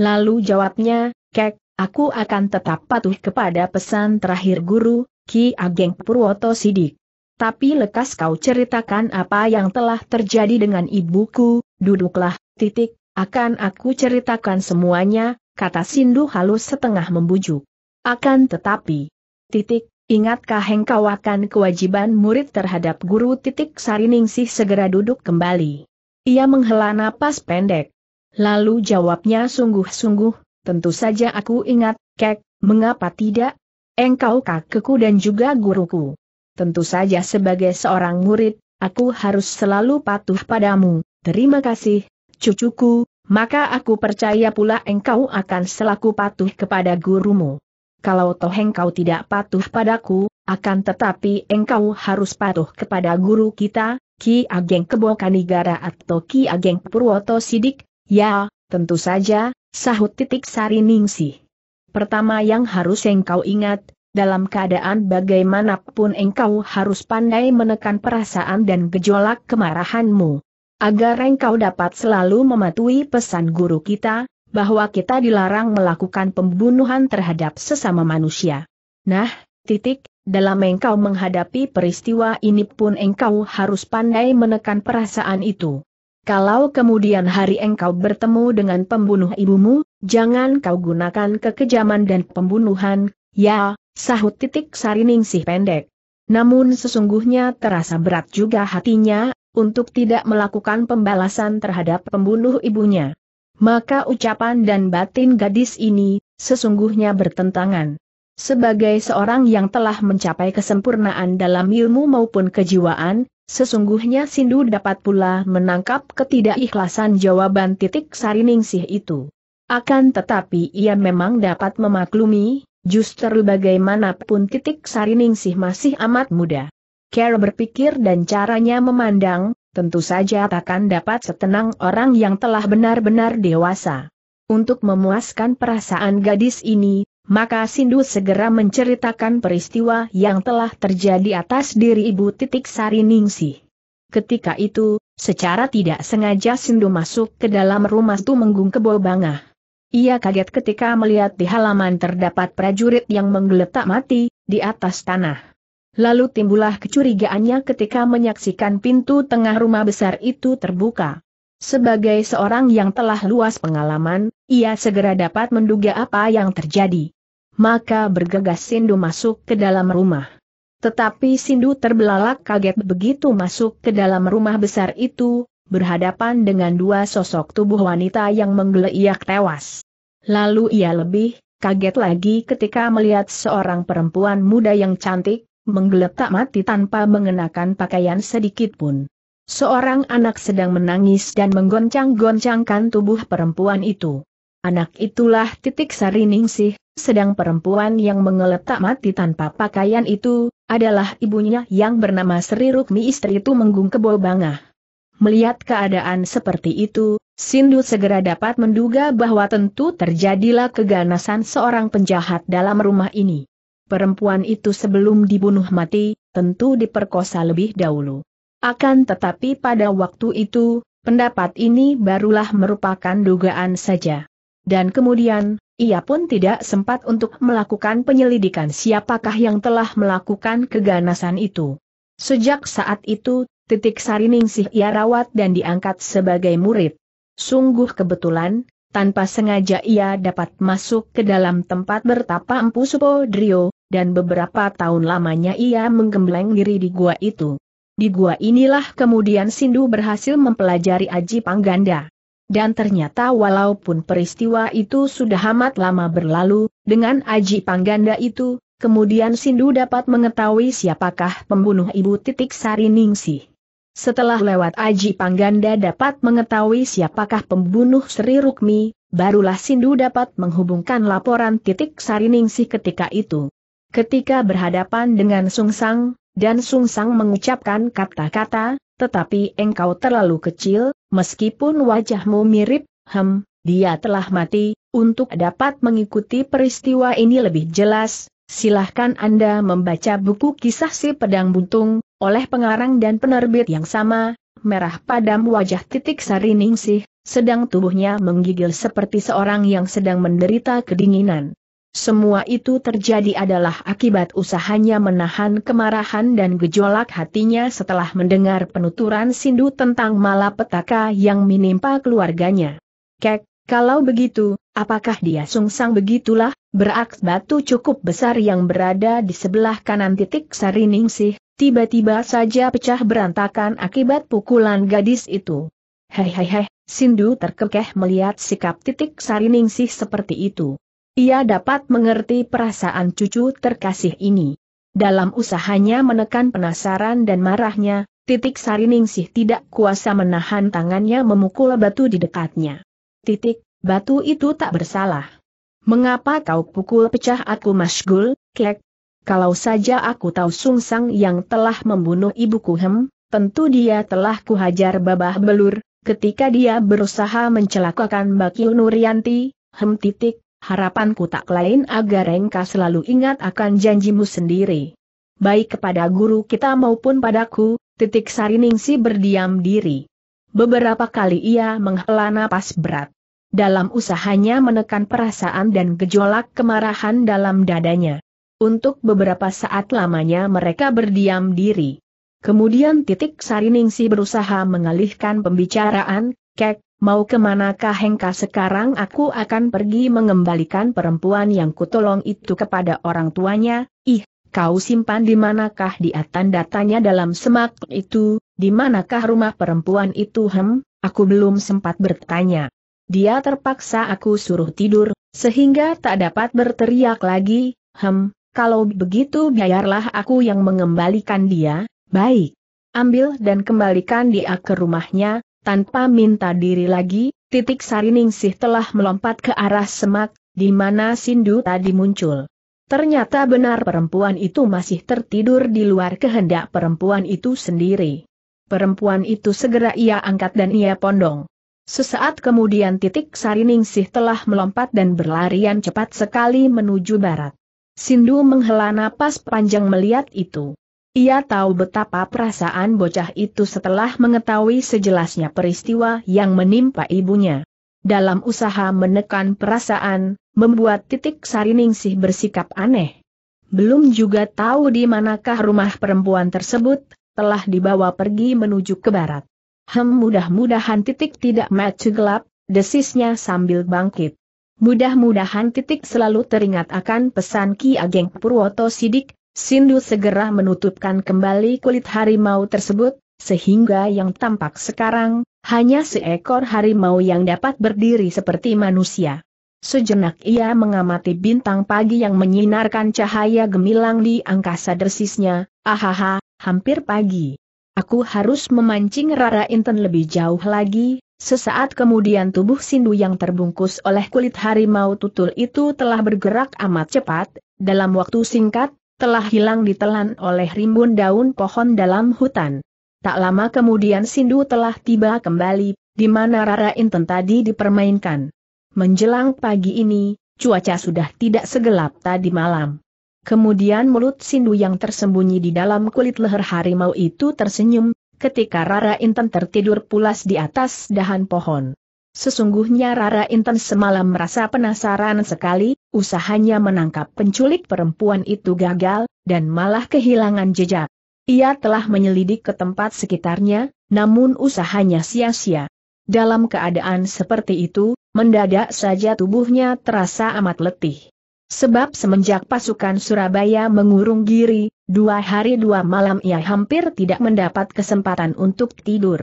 A: Lalu jawabnya, Kek, aku akan tetap patuh kepada pesan terakhir guru, Ki Ageng Purwoto Sidik. Tapi lekas kau ceritakan apa yang telah terjadi dengan ibuku, duduklah, titik, akan aku ceritakan semuanya, kata Sindu halus setengah membujuk. Akan tetapi, titik, Ingatkah engkau akan kewajiban murid terhadap guru titik Sariningsih segera duduk kembali. Ia menghela napas pendek. Lalu jawabnya sungguh-sungguh, tentu saja aku ingat, kek, mengapa tidak? Engkau kakekku dan juga guruku. Tentu saja sebagai seorang murid, aku harus selalu patuh padamu, terima kasih, cucuku, maka aku percaya pula engkau akan selaku patuh kepada gurumu kalau toh engkau tidak patuh padaku, akan tetapi engkau harus patuh kepada guru kita, Ki Ageng Kebokanigara atau Ki Ageng Purwoto Sidik, ya, tentu saja, sahut titik sari ningsih. Pertama yang harus engkau ingat, dalam keadaan bagaimanapun engkau harus pandai menekan perasaan dan gejolak kemarahanmu. Agar engkau dapat selalu mematuhi pesan guru kita, bahwa kita dilarang melakukan pembunuhan terhadap sesama manusia. Nah, titik, dalam engkau menghadapi peristiwa ini pun engkau harus pandai menekan perasaan itu. Kalau kemudian hari engkau bertemu dengan pembunuh ibumu, jangan kau gunakan kekejaman dan pembunuhan, ya, sahut titik sariningsih pendek. Namun sesungguhnya terasa berat juga hatinya, untuk tidak melakukan pembalasan terhadap pembunuh ibunya. Maka ucapan dan batin gadis ini, sesungguhnya bertentangan. Sebagai seorang yang telah mencapai kesempurnaan dalam ilmu maupun kejiwaan, sesungguhnya Sindu dapat pula menangkap ketidakikhlasan jawaban titik sariningsih itu. Akan tetapi ia memang dapat memaklumi, justru bagaimanapun titik sariningsih masih amat muda. Care berpikir dan caranya memandang, tentu saja takkan dapat setenang orang yang telah benar-benar dewasa. Untuk memuaskan perasaan gadis ini, maka Sindu segera menceritakan peristiwa yang telah terjadi atas diri ibu titik Sari Ningsih. Ketika itu, secara tidak sengaja Sindu masuk ke dalam rumah Tumenggung Kebo Bangah. Ia kaget ketika melihat di halaman terdapat prajurit yang menggeletak mati, di atas tanah. Lalu timbullah kecurigaannya ketika menyaksikan pintu tengah rumah besar itu terbuka. Sebagai seorang yang telah luas pengalaman, ia segera dapat menduga apa yang terjadi. Maka bergegas Sindu masuk ke dalam rumah. Tetapi Sindu terbelalak kaget begitu masuk ke dalam rumah besar itu, berhadapan dengan dua sosok tubuh wanita yang menggeleiak tewas. Lalu ia lebih kaget lagi ketika melihat seorang perempuan muda yang cantik, menggeletak mati tanpa mengenakan pakaian sedikit pun. Seorang anak sedang menangis dan menggoncang-goncangkan tubuh perempuan itu. Anak itulah titik sariningsih, sedang perempuan yang menggeletak mati tanpa pakaian itu, adalah ibunya yang bernama Sri Rukmi istri itu menggung kebol bangah. Melihat keadaan seperti itu, Sindu segera dapat menduga bahwa tentu terjadilah keganasan seorang penjahat dalam rumah ini perempuan itu sebelum dibunuh mati, tentu diperkosa lebih dahulu. Akan tetapi pada waktu itu, pendapat ini barulah merupakan dugaan saja. Dan kemudian, ia pun tidak sempat untuk melakukan penyelidikan siapakah yang telah melakukan keganasan itu. Sejak saat itu, titik sariningsih ia rawat dan diangkat sebagai murid. Sungguh kebetulan, tanpa sengaja ia dapat masuk ke dalam tempat bertapa Empu Supo Drio, dan beberapa tahun lamanya ia menggembleng diri di gua itu. Di gua inilah kemudian Sindu berhasil mempelajari Aji Pangganda. Dan ternyata walaupun peristiwa itu sudah amat lama berlalu, dengan Aji Pangganda itu, kemudian Sindu dapat mengetahui siapakah pembunuh ibu titik Sari Ningsih. Setelah lewat Aji Pangganda dapat mengetahui siapakah pembunuh Sri Rukmi, barulah Sindu dapat menghubungkan laporan titik Sari Ningsih ketika itu. Ketika berhadapan dengan Sung Sang, dan Sung Sang mengucapkan kata-kata, tetapi engkau terlalu kecil, meskipun wajahmu mirip, hem, dia telah mati, untuk dapat mengikuti peristiwa ini lebih jelas, silahkan Anda membaca buku kisah si pedang buntung, oleh pengarang dan penerbit yang sama, merah padam wajah titik sari ningsih, sedang tubuhnya menggigil seperti seorang yang sedang menderita kedinginan. Semua itu terjadi adalah akibat usahanya menahan kemarahan dan gejolak hatinya setelah mendengar penuturan Sindu tentang malapetaka yang menimpa keluarganya. Kek, kalau begitu, apakah dia sungsang begitulah, berak batu cukup besar yang berada di sebelah kanan titik Sariningsih, tiba-tiba saja pecah berantakan akibat pukulan gadis itu. Hei hei hei, Sindu terkekeh melihat sikap titik Sariningsih seperti itu. Ia dapat mengerti perasaan cucu terkasih ini. Dalam usahanya menekan penasaran dan marahnya, titik Sari Ningsih tidak kuasa menahan tangannya memukul batu di dekatnya. Titik, batu itu tak bersalah. Mengapa kau pukul pecah aku masgul, kek? Kalau saja aku tahu Sungsang yang telah membunuh ibuku hem, tentu dia telah kuhajar babah belur, ketika dia berusaha mencelakakan Bakil Nurianti, hem titik, harapanku tak lain agar engkau selalu ingat akan janjimu sendiri. Baik kepada guru kita maupun padaku, titik sariningsi berdiam diri. Beberapa kali ia menghela napas berat. Dalam usahanya menekan perasaan dan gejolak kemarahan dalam dadanya. Untuk beberapa saat lamanya mereka berdiam diri. Kemudian Titik Sariningsi berusaha mengalihkan pembicaraan, Kek, mau kemanakah Hengka sekarang aku akan pergi mengembalikan perempuan yang kutolong itu kepada orang tuanya, ih, kau simpan di manakah dia tanda tanya dalam semak itu, di manakah rumah perempuan itu hem, aku belum sempat bertanya. Dia terpaksa aku suruh tidur, sehingga tak dapat berteriak lagi, hem, kalau begitu biarlah aku yang mengembalikan dia, baik. Ambil dan kembalikan dia ke rumahnya, tanpa minta diri lagi, titik Sariningsih telah melompat ke arah semak, di mana Sindu tadi muncul. Ternyata benar perempuan itu masih tertidur di luar kehendak perempuan itu sendiri. Perempuan itu segera ia angkat dan ia pondong. Sesaat kemudian titik Sariningsih telah melompat dan berlarian cepat sekali menuju barat. Sindu menghela napas panjang melihat itu. Ia tahu betapa perasaan bocah itu setelah mengetahui sejelasnya peristiwa yang menimpa ibunya. Dalam usaha menekan perasaan, membuat titik Sariningsih bersikap aneh. Belum juga tahu di manakah rumah perempuan tersebut, telah dibawa pergi menuju ke barat. Hem mudah-mudahan titik tidak mati gelap, desisnya sambil bangkit. Mudah-mudahan titik selalu teringat akan pesan Ki Ageng Purwoto Sidik, Sindu segera menutupkan kembali kulit harimau tersebut, sehingga yang tampak sekarang, hanya seekor harimau yang dapat berdiri seperti manusia. Sejenak ia mengamati bintang pagi yang menyinarkan cahaya gemilang di angkasa dersisnya, ahaha, hampir pagi. Aku harus memancing Rara Inten lebih jauh lagi, sesaat kemudian tubuh Sindu yang terbungkus oleh kulit harimau tutul itu telah bergerak amat cepat, dalam waktu singkat, telah hilang ditelan oleh rimbun daun pohon dalam hutan. Tak lama kemudian Sindu telah tiba kembali, di mana Rara Inten tadi dipermainkan. Menjelang pagi ini, cuaca sudah tidak segelap tadi malam. Kemudian mulut Sindu yang tersembunyi di dalam kulit leher harimau itu tersenyum, ketika Rara Inten tertidur pulas di atas dahan pohon. Sesungguhnya Rara Intan semalam merasa penasaran sekali, usahanya menangkap penculik perempuan itu gagal, dan malah kehilangan jejak. Ia telah menyelidik ke tempat sekitarnya, namun usahanya sia-sia. Dalam keadaan seperti itu, mendadak saja tubuhnya terasa amat letih. Sebab semenjak pasukan Surabaya mengurung giri, dua hari dua malam ia hampir tidak mendapat kesempatan untuk tidur.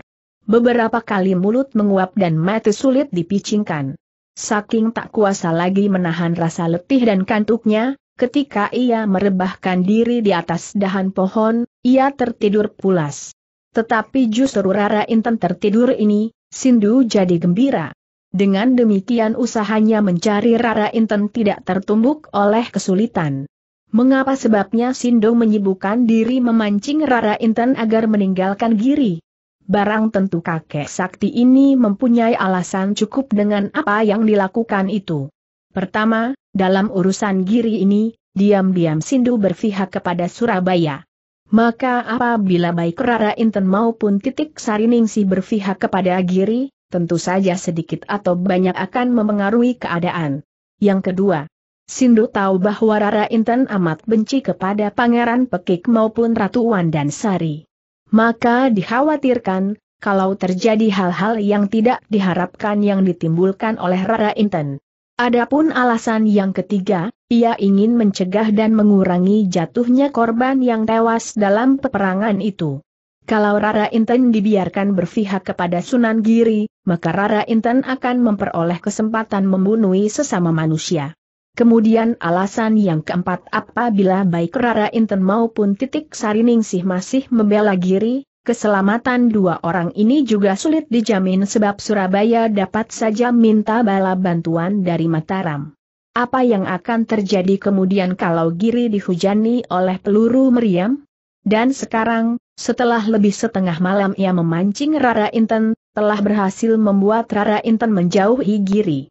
A: Beberapa kali mulut menguap dan mata sulit dipicingkan. Saking tak kuasa lagi menahan rasa letih dan kantuknya, ketika ia merebahkan diri di atas dahan pohon, ia tertidur pulas. Tetapi justru Rara Inten tertidur ini, Sindu jadi gembira. Dengan demikian usahanya mencari Rara Inten tidak tertumbuk oleh kesulitan. Mengapa sebabnya Sindu menyibukkan diri memancing Rara Inten agar meninggalkan Giri? Barang tentu kakek sakti ini mempunyai alasan cukup dengan apa yang dilakukan itu. Pertama, dalam urusan giri ini, diam-diam Sindu berpihak kepada Surabaya. Maka apabila baik Rara Inten maupun titik Sariningsi berpihak kepada giri, tentu saja sedikit atau banyak akan memengaruhi keadaan. Yang kedua, Sindu tahu bahwa Rara Inten amat benci kepada Pangeran Pekik maupun Ratu Sari. Maka dikhawatirkan, kalau terjadi hal-hal yang tidak diharapkan yang ditimbulkan oleh Rara Inten. Adapun alasan yang ketiga, ia ingin mencegah dan mengurangi jatuhnya korban yang tewas dalam peperangan itu. Kalau Rara Inten dibiarkan berpihak kepada Sunan Giri, maka Rara Inten akan memperoleh kesempatan membunuh sesama manusia. Kemudian alasan yang keempat apabila baik Rara Inten maupun Titik Sariningsih masih membela Giri, keselamatan dua orang ini juga sulit dijamin sebab Surabaya dapat saja minta bala bantuan dari Mataram. Apa yang akan terjadi kemudian kalau Giri dihujani oleh peluru meriam? Dan sekarang, setelah lebih setengah malam ia memancing Rara Inten, telah berhasil membuat Rara Inten menjauhi Giri.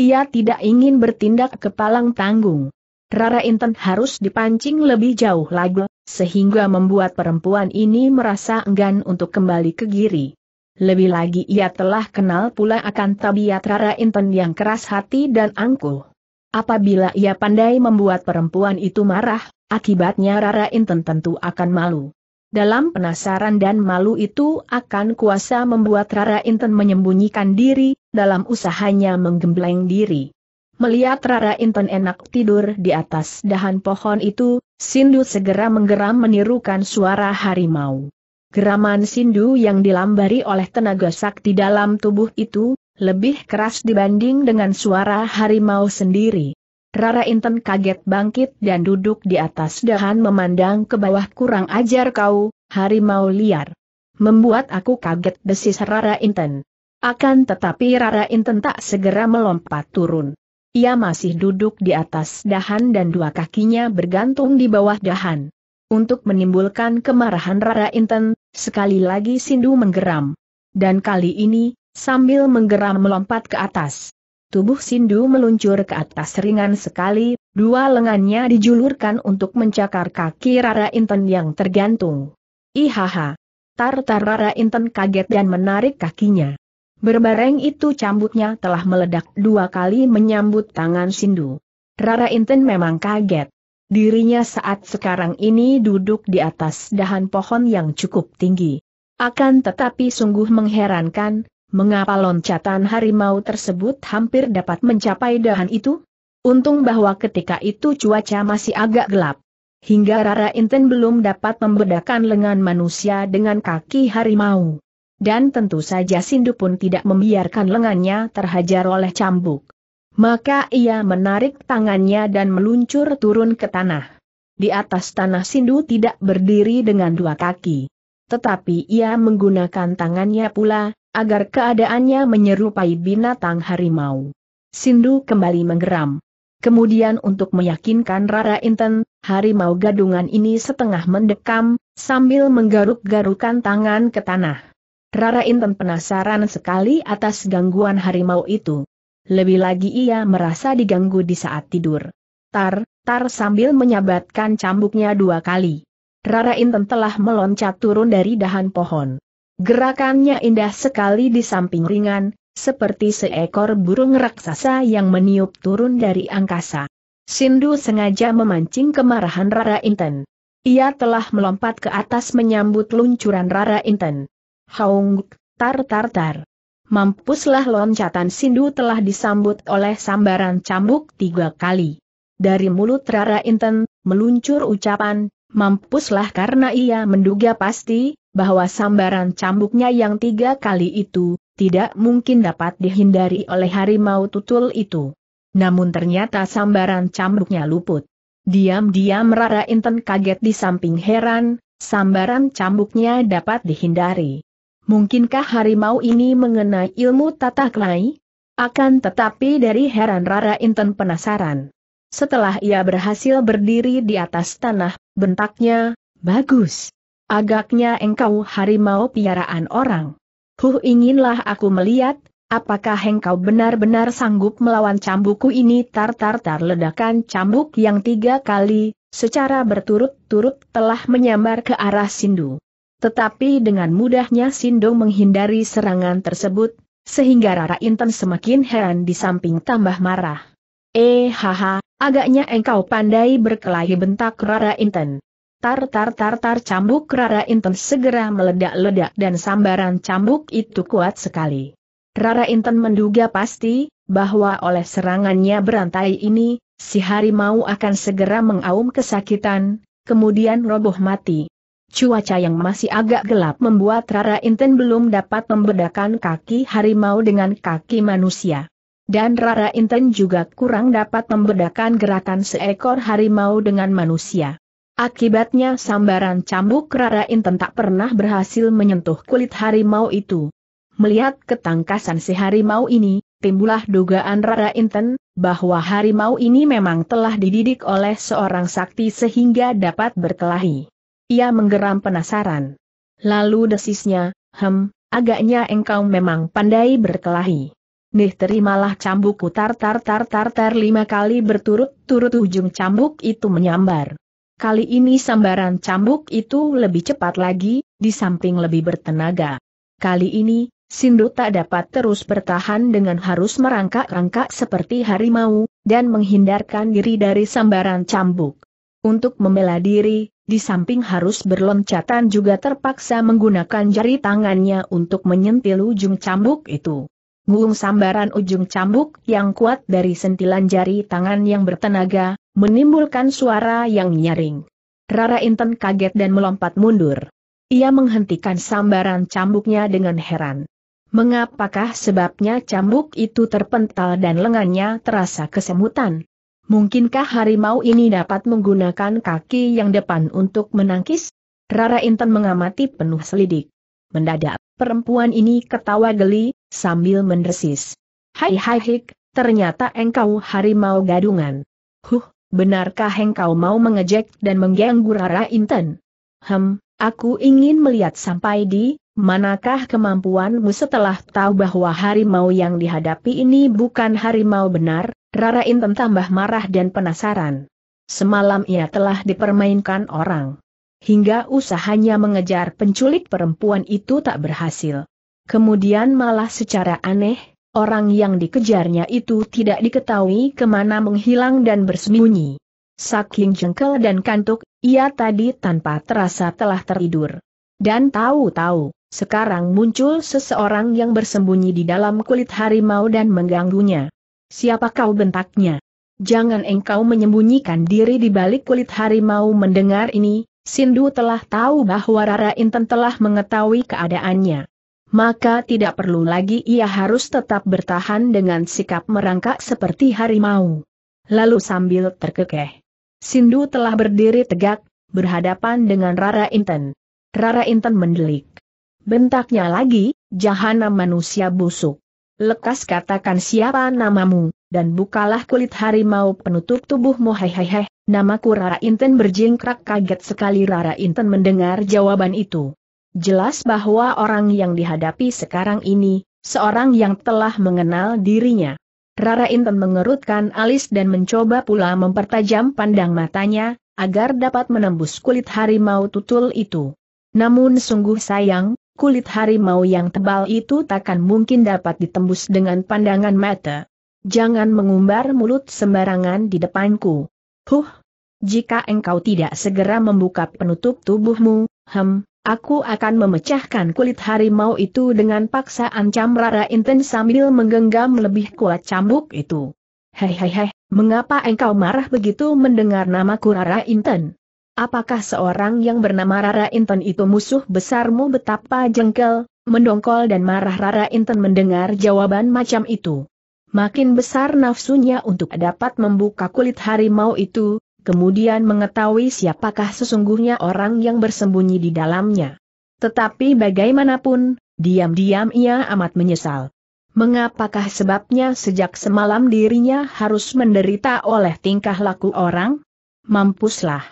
A: Ia tidak ingin bertindak kepalang tanggung. Rara Inten harus dipancing lebih jauh lagi, sehingga membuat perempuan ini merasa enggan untuk kembali ke Giri. Lebih lagi ia telah kenal pula akan tabiat Rara Inten yang keras hati dan angkuh. Apabila ia pandai membuat perempuan itu marah, akibatnya Rara Inten tentu akan malu. Dalam penasaran dan malu itu akan kuasa membuat Rara Inten menyembunyikan diri, dalam usahanya menggembleng diri. Melihat Rara Inten enak tidur di atas dahan pohon itu, Sindu segera menggeram menirukan suara harimau. Geraman Sindu yang dilambari oleh tenaga sakti dalam tubuh itu, lebih keras dibanding dengan suara harimau sendiri. Rara Inten kaget bangkit dan duduk di atas dahan memandang ke bawah kurang ajar kau, harimau liar. Membuat aku kaget desis Rara Inten. Akan tetapi Rara Inten tak segera melompat turun. Ia masih duduk di atas dahan dan dua kakinya bergantung di bawah dahan. Untuk menimbulkan kemarahan Rara Inten, sekali lagi Sindu menggeram. Dan kali ini, sambil menggeram melompat ke atas. Tubuh Sindu meluncur ke atas ringan sekali, dua lengannya dijulurkan untuk mencakar kaki Rara Inten yang tergantung. Ihaha! Tartar Rara Inten kaget dan menarik kakinya. Berbareng itu cambuknya telah meledak dua kali menyambut tangan Sindu. Rara Inten memang kaget. Dirinya saat sekarang ini duduk di atas dahan pohon yang cukup tinggi. Akan tetapi sungguh mengherankan, mengapa loncatan harimau tersebut hampir dapat mencapai dahan itu? Untung bahwa ketika itu cuaca masih agak gelap. Hingga Rara Inten belum dapat membedakan lengan manusia dengan kaki harimau. Dan tentu saja Sindu pun tidak membiarkan lengannya terhajar oleh cambuk. Maka ia menarik tangannya dan meluncur turun ke tanah. Di atas tanah Sindu tidak berdiri dengan dua kaki. Tetapi ia menggunakan tangannya pula, agar keadaannya menyerupai binatang harimau. Sindu kembali menggeram. Kemudian untuk meyakinkan Rara Inten, harimau gadungan ini setengah mendekam, sambil menggaruk-garukan tangan ke tanah. Rara Inten penasaran sekali atas gangguan harimau itu. Lebih lagi ia merasa diganggu di saat tidur. Tar, tar sambil menyabatkan cambuknya dua kali. Rara Inten telah meloncat turun dari dahan pohon. Gerakannya indah sekali di samping ringan, seperti seekor burung raksasa yang meniup turun dari angkasa. Sindu sengaja memancing kemarahan Rara Inten. Ia telah melompat ke atas menyambut luncuran Rara Inten. Haung, tar tar tar. Mampuslah loncatan Sindu telah disambut oleh sambaran cambuk tiga kali. Dari mulut Rara Inten, meluncur ucapan, mampuslah karena ia menduga pasti, bahwa sambaran cambuknya yang tiga kali itu, tidak mungkin dapat dihindari oleh harimau tutul itu. Namun ternyata sambaran cambuknya luput. Diam-diam Rara Inten kaget di samping heran, sambaran cambuknya dapat dihindari. Mungkinkah harimau ini mengenai ilmu tata kelai? Akan tetapi dari heran Rara Inten penasaran. Setelah ia berhasil berdiri di atas tanah, bentaknya, bagus. Agaknya engkau harimau piaraan orang. Huh inginlah aku melihat, apakah engkau benar-benar sanggup melawan cambuku ini tar-tar-tar ledakan cambuk yang tiga kali, secara berturut-turut telah menyambar ke arah Sindu. Tetapi dengan mudahnya Sindu menghindari serangan tersebut, sehingga Rara Inten semakin heran di samping tambah marah. Eh haha, agaknya engkau pandai berkelahi bentak Rara Inten. Tar tar tar tar cambuk Rara Inten segera meledak-ledak dan sambaran cambuk itu kuat sekali. Rara Inten menduga pasti, bahwa oleh serangannya berantai ini, si harimau akan segera mengaum kesakitan, kemudian roboh mati. Cuaca yang masih agak gelap membuat Rara Inten belum dapat membedakan kaki harimau dengan kaki manusia. Dan Rara Inten juga kurang dapat membedakan gerakan seekor harimau dengan manusia. Akibatnya sambaran cambuk Rara Inten tak pernah berhasil menyentuh kulit harimau itu. Melihat ketangkasan si harimau ini, timbulah dugaan Rara Inten, bahwa harimau ini memang telah dididik oleh seorang sakti sehingga dapat berkelahi. Ia menggeram penasaran. Lalu desisnya, hem, agaknya engkau memang pandai berkelahi. Nih terimalah cambukku tar tar tar tar tar lima kali berturut-turut ujung cambuk itu menyambar. Kali ini sambaran cambuk itu lebih cepat lagi, di samping lebih bertenaga. Kali ini, Sindu tak dapat terus bertahan dengan harus merangkak-rangkak seperti harimau, dan menghindarkan diri dari sambaran cambuk. Untuk membela diri, di samping harus berloncatan juga terpaksa menggunakan jari tangannya untuk menyentil ujung cambuk itu. Ngung sambaran ujung cambuk yang kuat dari sentilan jari tangan yang bertenaga, menimbulkan suara yang nyaring. Rara Inten kaget dan melompat mundur. Ia menghentikan sambaran cambuknya dengan heran. Mengapakah sebabnya cambuk itu terpental dan lengannya terasa kesemutan? Mungkinkah harimau ini dapat menggunakan kaki yang depan untuk menangkis? Rara Inten mengamati penuh selidik. Mendadak, perempuan ini ketawa geli, sambil mendesis. Hai hai hik, ternyata engkau harimau gadungan. Huh, Benarkah engkau mau mengejek dan mengganggu Rara Inten? Hem, aku ingin melihat sampai di manakah kemampuanmu setelah tahu bahwa harimau yang dihadapi ini bukan harimau benar? Rara Inten tambah marah dan penasaran. Semalam ia telah dipermainkan orang. Hingga usahanya mengejar penculik perempuan itu tak berhasil. Kemudian malah secara aneh, orang yang dikejarnya itu tidak diketahui kemana menghilang dan bersembunyi. Saking jengkel dan kantuk, ia tadi tanpa terasa telah tertidur. Dan tahu-tahu, sekarang muncul seseorang yang bersembunyi di dalam kulit harimau dan mengganggunya. Siapa kau bentaknya? Jangan engkau menyembunyikan diri di balik kulit harimau mendengar ini, Sindu telah tahu bahwa Rara Inten telah mengetahui keadaannya maka tidak perlu lagi ia harus tetap bertahan dengan sikap merangkak seperti harimau. Lalu sambil terkekeh, Sindu telah berdiri tegak, berhadapan dengan Rara Inten. Rara Inten mendelik. Bentaknya lagi, jahana manusia busuk. Lekas katakan siapa namamu, dan bukalah kulit harimau penutup tubuhmu hehehe, namaku Rara Inten berjingkrak kaget sekali Rara Inten mendengar jawaban itu. Jelas bahwa orang yang dihadapi sekarang ini, seorang yang telah mengenal dirinya. Rara Inten mengerutkan alis dan mencoba pula mempertajam pandang matanya, agar dapat menembus kulit harimau tutul itu. Namun sungguh sayang, kulit harimau yang tebal itu takkan mungkin dapat ditembus dengan pandangan mata. Jangan mengumbar mulut sembarangan di depanku. Huh! Jika engkau tidak segera membuka penutup tubuhmu, hem, Aku akan memecahkan kulit harimau itu dengan paksa, ancam Rara Inten sambil menggenggam lebih kuat cambuk itu. Hei hei hei, mengapa engkau marah begitu mendengar namaku Rara Inten? Apakah seorang yang bernama Rara Inten itu musuh besarmu betapa jengkel, mendongkol dan marah Rara Inten mendengar jawaban macam itu. Makin besar nafsunya untuk dapat membuka kulit harimau itu, kemudian mengetahui siapakah sesungguhnya orang yang bersembunyi di dalamnya. Tetapi bagaimanapun, diam-diam ia amat menyesal. Mengapakah sebabnya sejak semalam dirinya harus menderita oleh tingkah laku orang? Mampuslah.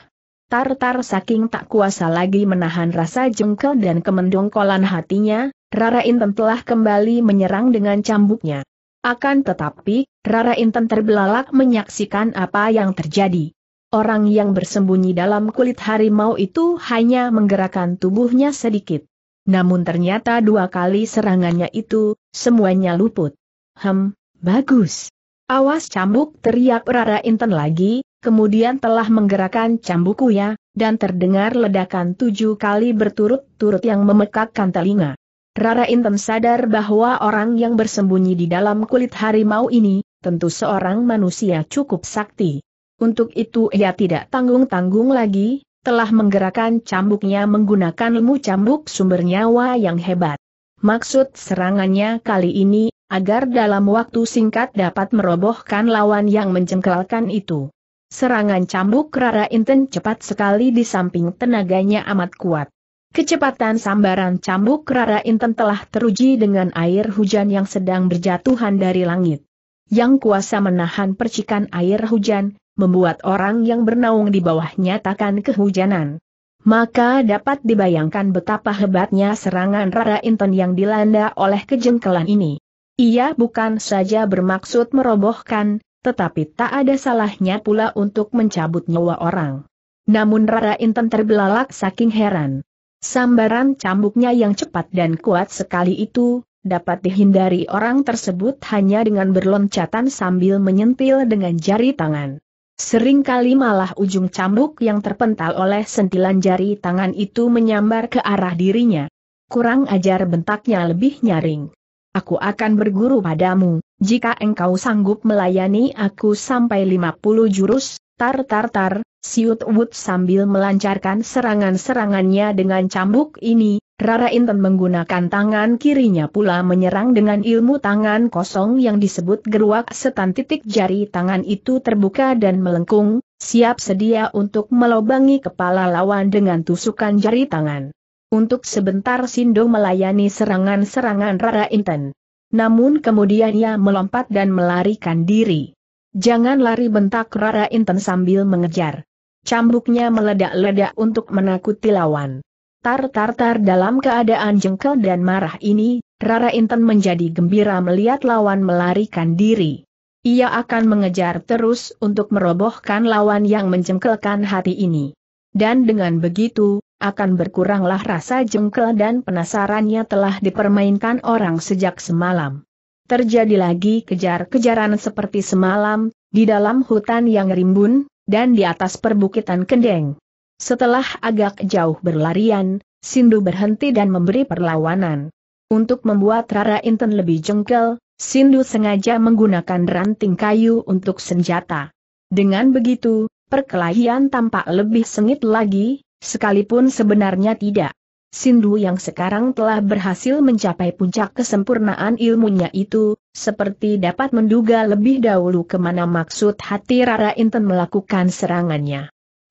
A: Tartar saking tak kuasa lagi menahan rasa jengkel dan kemendongkolan hatinya, Rara Inten telah kembali menyerang dengan cambuknya. Akan tetapi, Rara Inten terbelalak menyaksikan apa yang terjadi. Orang yang bersembunyi dalam kulit harimau itu hanya menggerakkan tubuhnya sedikit. Namun ternyata dua kali serangannya itu, semuanya luput. Hem, bagus. Awas cambuk teriak Rara Inten lagi, kemudian telah menggerakkan cambukku ya, dan terdengar ledakan tujuh kali berturut-turut yang memekakkan telinga. Rara Inten sadar bahwa orang yang bersembunyi di dalam kulit harimau ini, tentu seorang manusia cukup sakti. Untuk itu ia tidak tanggung-tanggung lagi, telah menggerakkan cambuknya menggunakan ilmu cambuk sumber nyawa yang hebat. Maksud serangannya kali ini, agar dalam waktu singkat dapat merobohkan lawan yang mencengkelkan itu. Serangan cambuk Rara Inten cepat sekali di samping tenaganya amat kuat. Kecepatan sambaran cambuk Rara Inten telah teruji dengan air hujan yang sedang berjatuhan dari langit. Yang kuasa menahan percikan air hujan, membuat orang yang bernaung di bawahnya takkan kehujanan. Maka dapat dibayangkan betapa hebatnya serangan Rara Inton yang dilanda oleh kejengkelan ini. Ia bukan saja bermaksud merobohkan, tetapi tak ada salahnya pula untuk mencabut nyawa orang. Namun Rara Inton terbelalak saking heran. Sambaran cambuknya yang cepat dan kuat sekali itu, dapat dihindari orang tersebut hanya dengan berloncatan sambil menyentil dengan jari tangan. Seringkali malah ujung cambuk yang terpental oleh sentilan jari tangan itu menyambar ke arah dirinya. Kurang ajar bentaknya lebih nyaring. Aku akan berguru padamu, jika engkau sanggup melayani aku sampai 50 jurus, tar-tar-tar, siut Wood sambil melancarkan serangan-serangannya dengan cambuk ini, Rara Inten menggunakan tangan kirinya pula menyerang dengan ilmu tangan kosong yang disebut geruak setan titik jari tangan itu terbuka dan melengkung, siap sedia untuk melobangi kepala lawan dengan tusukan jari tangan. Untuk sebentar Sindo melayani serangan-serangan Rara Inten. Namun kemudian ia melompat dan melarikan diri. Jangan lari bentak Rara Inten sambil mengejar. Cambuknya meledak-ledak untuk menakuti lawan. Tartar-tartar dalam keadaan jengkel dan marah ini, Rara Intan menjadi gembira melihat lawan melarikan diri. Ia akan mengejar terus untuk merobohkan lawan yang menjengkelkan hati ini. Dan dengan begitu, akan berkuranglah rasa jengkel dan penasarannya telah dipermainkan orang sejak semalam. Terjadi lagi kejar-kejaran seperti semalam, di dalam hutan yang rimbun, dan di atas perbukitan kendeng. Setelah agak jauh berlarian, Sindu berhenti dan memberi perlawanan. Untuk membuat Rara Inten lebih jengkel, Sindu sengaja menggunakan ranting kayu untuk senjata. Dengan begitu, perkelahian tampak lebih sengit lagi, sekalipun sebenarnya tidak. Sindu yang sekarang telah berhasil mencapai puncak kesempurnaan ilmunya itu, seperti dapat menduga lebih dahulu kemana maksud hati Rara Inten melakukan serangannya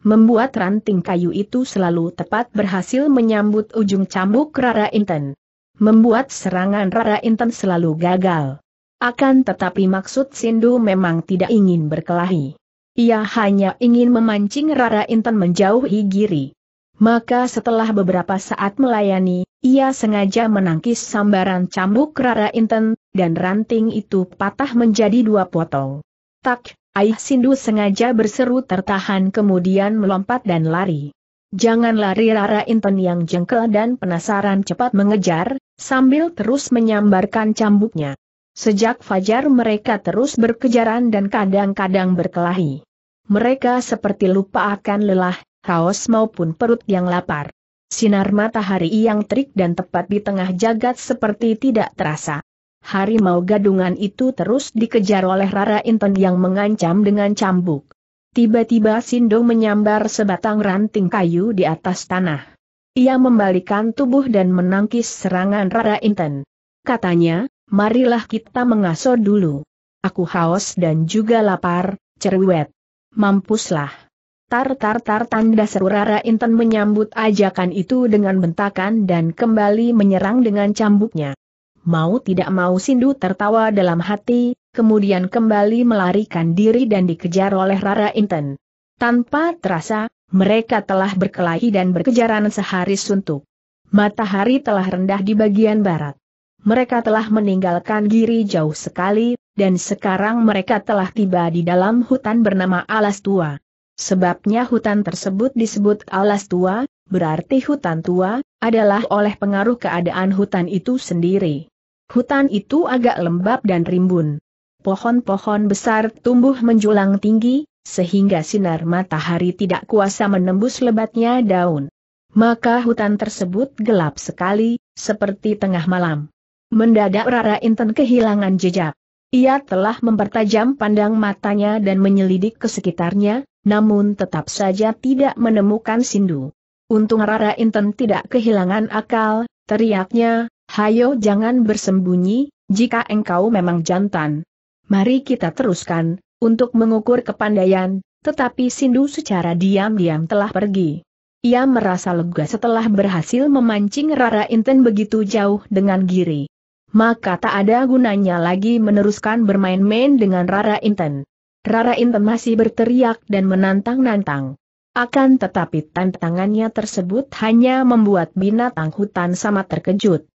A: membuat ranting kayu itu selalu tepat berhasil menyambut ujung cambuk Rara Inten. Membuat serangan Rara Inten selalu gagal. Akan tetapi maksud Sindu memang tidak ingin berkelahi. Ia hanya ingin memancing Rara Inten menjauhi Giri. Maka setelah beberapa saat melayani, ia sengaja menangkis sambaran cambuk Rara Inten, dan ranting itu patah menjadi dua potong. Tak, Aik Sindu sengaja berseru tertahan kemudian melompat dan lari. Jangan lari Rara Inten yang jengkel dan penasaran cepat mengejar, sambil terus menyambarkan cambuknya. Sejak fajar mereka terus berkejaran dan kadang-kadang berkelahi. Mereka seperti lupa akan lelah, haus maupun perut yang lapar. Sinar matahari yang terik dan tepat di tengah jagat seperti tidak terasa harimau gadungan itu terus dikejar oleh Rara Inten yang mengancam dengan cambuk. Tiba-tiba Sindo menyambar sebatang ranting kayu di atas tanah. Ia membalikan tubuh dan menangkis serangan Rara Inten. Katanya, marilah kita mengaso dulu. Aku haus dan juga lapar, cerwet. Mampuslah. Tar-tar-tar tanda seru Rara Inten menyambut ajakan itu dengan bentakan dan kembali menyerang dengan cambuknya. Mau tidak mau Sindu tertawa dalam hati, kemudian kembali melarikan diri dan dikejar oleh Rara Inten. Tanpa terasa, mereka telah berkelahi dan berkejaran sehari suntuk. Matahari telah rendah di bagian barat. Mereka telah meninggalkan giri jauh sekali, dan sekarang mereka telah tiba di dalam hutan bernama Alas Tua. Sebabnya hutan tersebut disebut Alas Tua, berarti hutan tua, adalah oleh pengaruh keadaan hutan itu sendiri. Hutan itu agak lembab dan rimbun. Pohon-pohon besar tumbuh menjulang tinggi, sehingga sinar matahari tidak kuasa menembus lebatnya daun. Maka hutan tersebut gelap sekali, seperti tengah malam. Mendadak Rara Inten kehilangan jejak. Ia telah mempertajam pandang matanya dan menyelidik ke sekitarnya, namun tetap saja tidak menemukan Sindu. Untung Rara Inten tidak kehilangan akal, teriaknya, Hayo jangan bersembunyi, jika engkau memang jantan. Mari kita teruskan, untuk mengukur kepandaian, tetapi Sindu secara diam-diam telah pergi. Ia merasa lega setelah berhasil memancing Rara Inten begitu jauh dengan Giri. Maka tak ada gunanya lagi meneruskan bermain-main dengan Rara Inten. Rara Inten masih berteriak dan menantang-nantang. Akan tetapi tantangannya tersebut hanya membuat binatang hutan sama terkejut.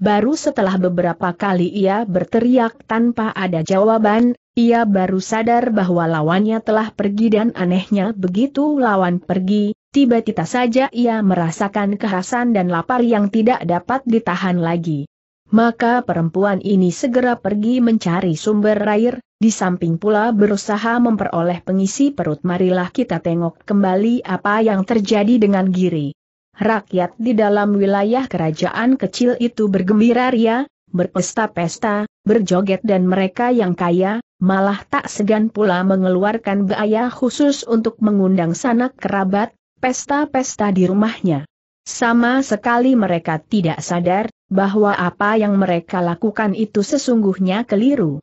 A: Baru setelah beberapa kali ia berteriak tanpa ada jawaban, ia baru sadar bahwa lawannya telah pergi dan anehnya begitu lawan pergi, tiba-tiba saja ia merasakan kehasan dan lapar yang tidak dapat ditahan lagi. Maka perempuan ini segera pergi mencari sumber air, di samping pula berusaha memperoleh pengisi perut marilah kita tengok kembali apa yang terjadi dengan Giri. Rakyat di dalam wilayah kerajaan kecil itu bergembira ria, berpesta-pesta, berjoget dan mereka yang kaya, malah tak segan pula mengeluarkan biaya khusus untuk mengundang sanak kerabat, pesta-pesta di rumahnya. Sama sekali mereka tidak sadar, bahwa apa yang mereka lakukan itu sesungguhnya keliru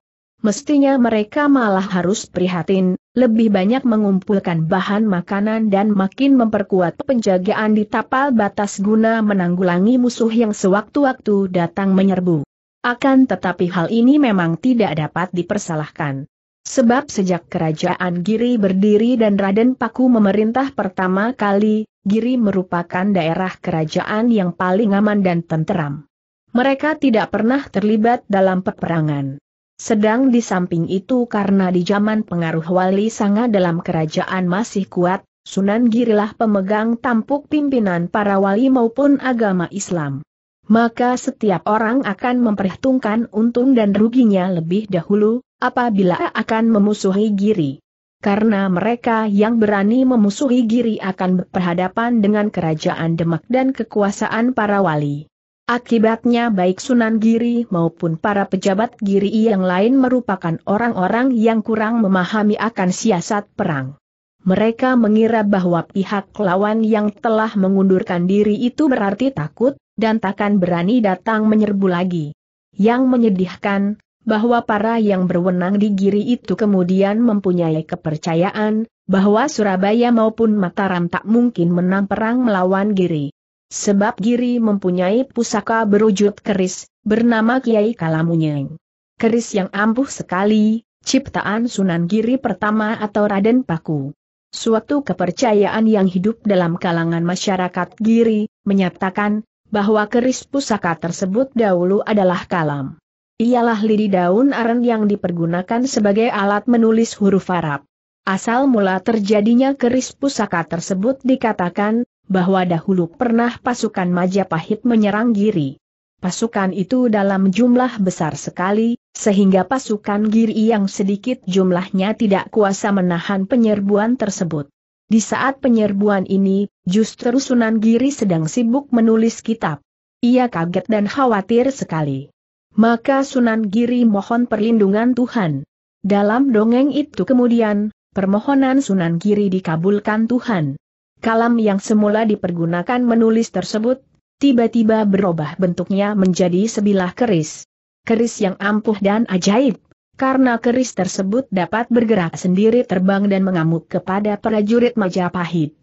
A: mestinya mereka malah harus prihatin, lebih banyak mengumpulkan bahan makanan dan makin memperkuat penjagaan di tapal batas guna menanggulangi musuh yang sewaktu-waktu datang menyerbu. Akan tetapi hal ini memang tidak dapat dipersalahkan. Sebab sejak kerajaan Giri berdiri dan Raden Paku memerintah pertama kali, Giri merupakan daerah kerajaan yang paling aman dan tenteram. Mereka tidak pernah terlibat dalam peperangan. Sedang di samping itu karena di zaman pengaruh wali sanga dalam kerajaan masih kuat, Sunan Girilah pemegang tampuk pimpinan para wali maupun agama Islam. Maka setiap orang akan memperhitungkan untung dan ruginya lebih dahulu, apabila akan memusuhi Giri. Karena mereka yang berani memusuhi Giri akan berhadapan dengan kerajaan Demak dan kekuasaan para wali. Akibatnya baik Sunan Giri maupun para pejabat Giri yang lain merupakan orang-orang yang kurang memahami akan siasat perang. Mereka mengira bahwa pihak lawan yang telah mengundurkan diri itu berarti takut, dan takkan berani datang menyerbu lagi. Yang menyedihkan, bahwa para yang berwenang di Giri itu kemudian mempunyai kepercayaan, bahwa Surabaya maupun Mataram tak mungkin menang perang melawan Giri sebab Giri mempunyai pusaka berujut keris, bernama Kiai Kalamunyeng. Keris yang ampuh sekali, ciptaan Sunan Giri pertama atau Raden Paku. Suatu kepercayaan yang hidup dalam kalangan masyarakat Giri, menyatakan, bahwa keris pusaka tersebut dahulu adalah kalam. Ialah lidi daun aren yang dipergunakan sebagai alat menulis huruf Arab. Asal mula terjadinya keris pusaka tersebut dikatakan, bahwa dahulu pernah pasukan Majapahit menyerang Giri. Pasukan itu dalam jumlah besar sekali, sehingga pasukan Giri yang sedikit jumlahnya tidak kuasa menahan penyerbuan tersebut. Di saat penyerbuan ini, justru Sunan Giri sedang sibuk menulis kitab. Ia kaget dan khawatir sekali. Maka Sunan Giri mohon perlindungan Tuhan. Dalam dongeng itu kemudian, permohonan Sunan Giri dikabulkan Tuhan. Kalam yang semula dipergunakan menulis tersebut, tiba-tiba berubah bentuknya menjadi sebilah keris. Keris yang ampuh dan ajaib, karena keris tersebut dapat bergerak sendiri terbang dan mengamuk kepada prajurit Majapahit.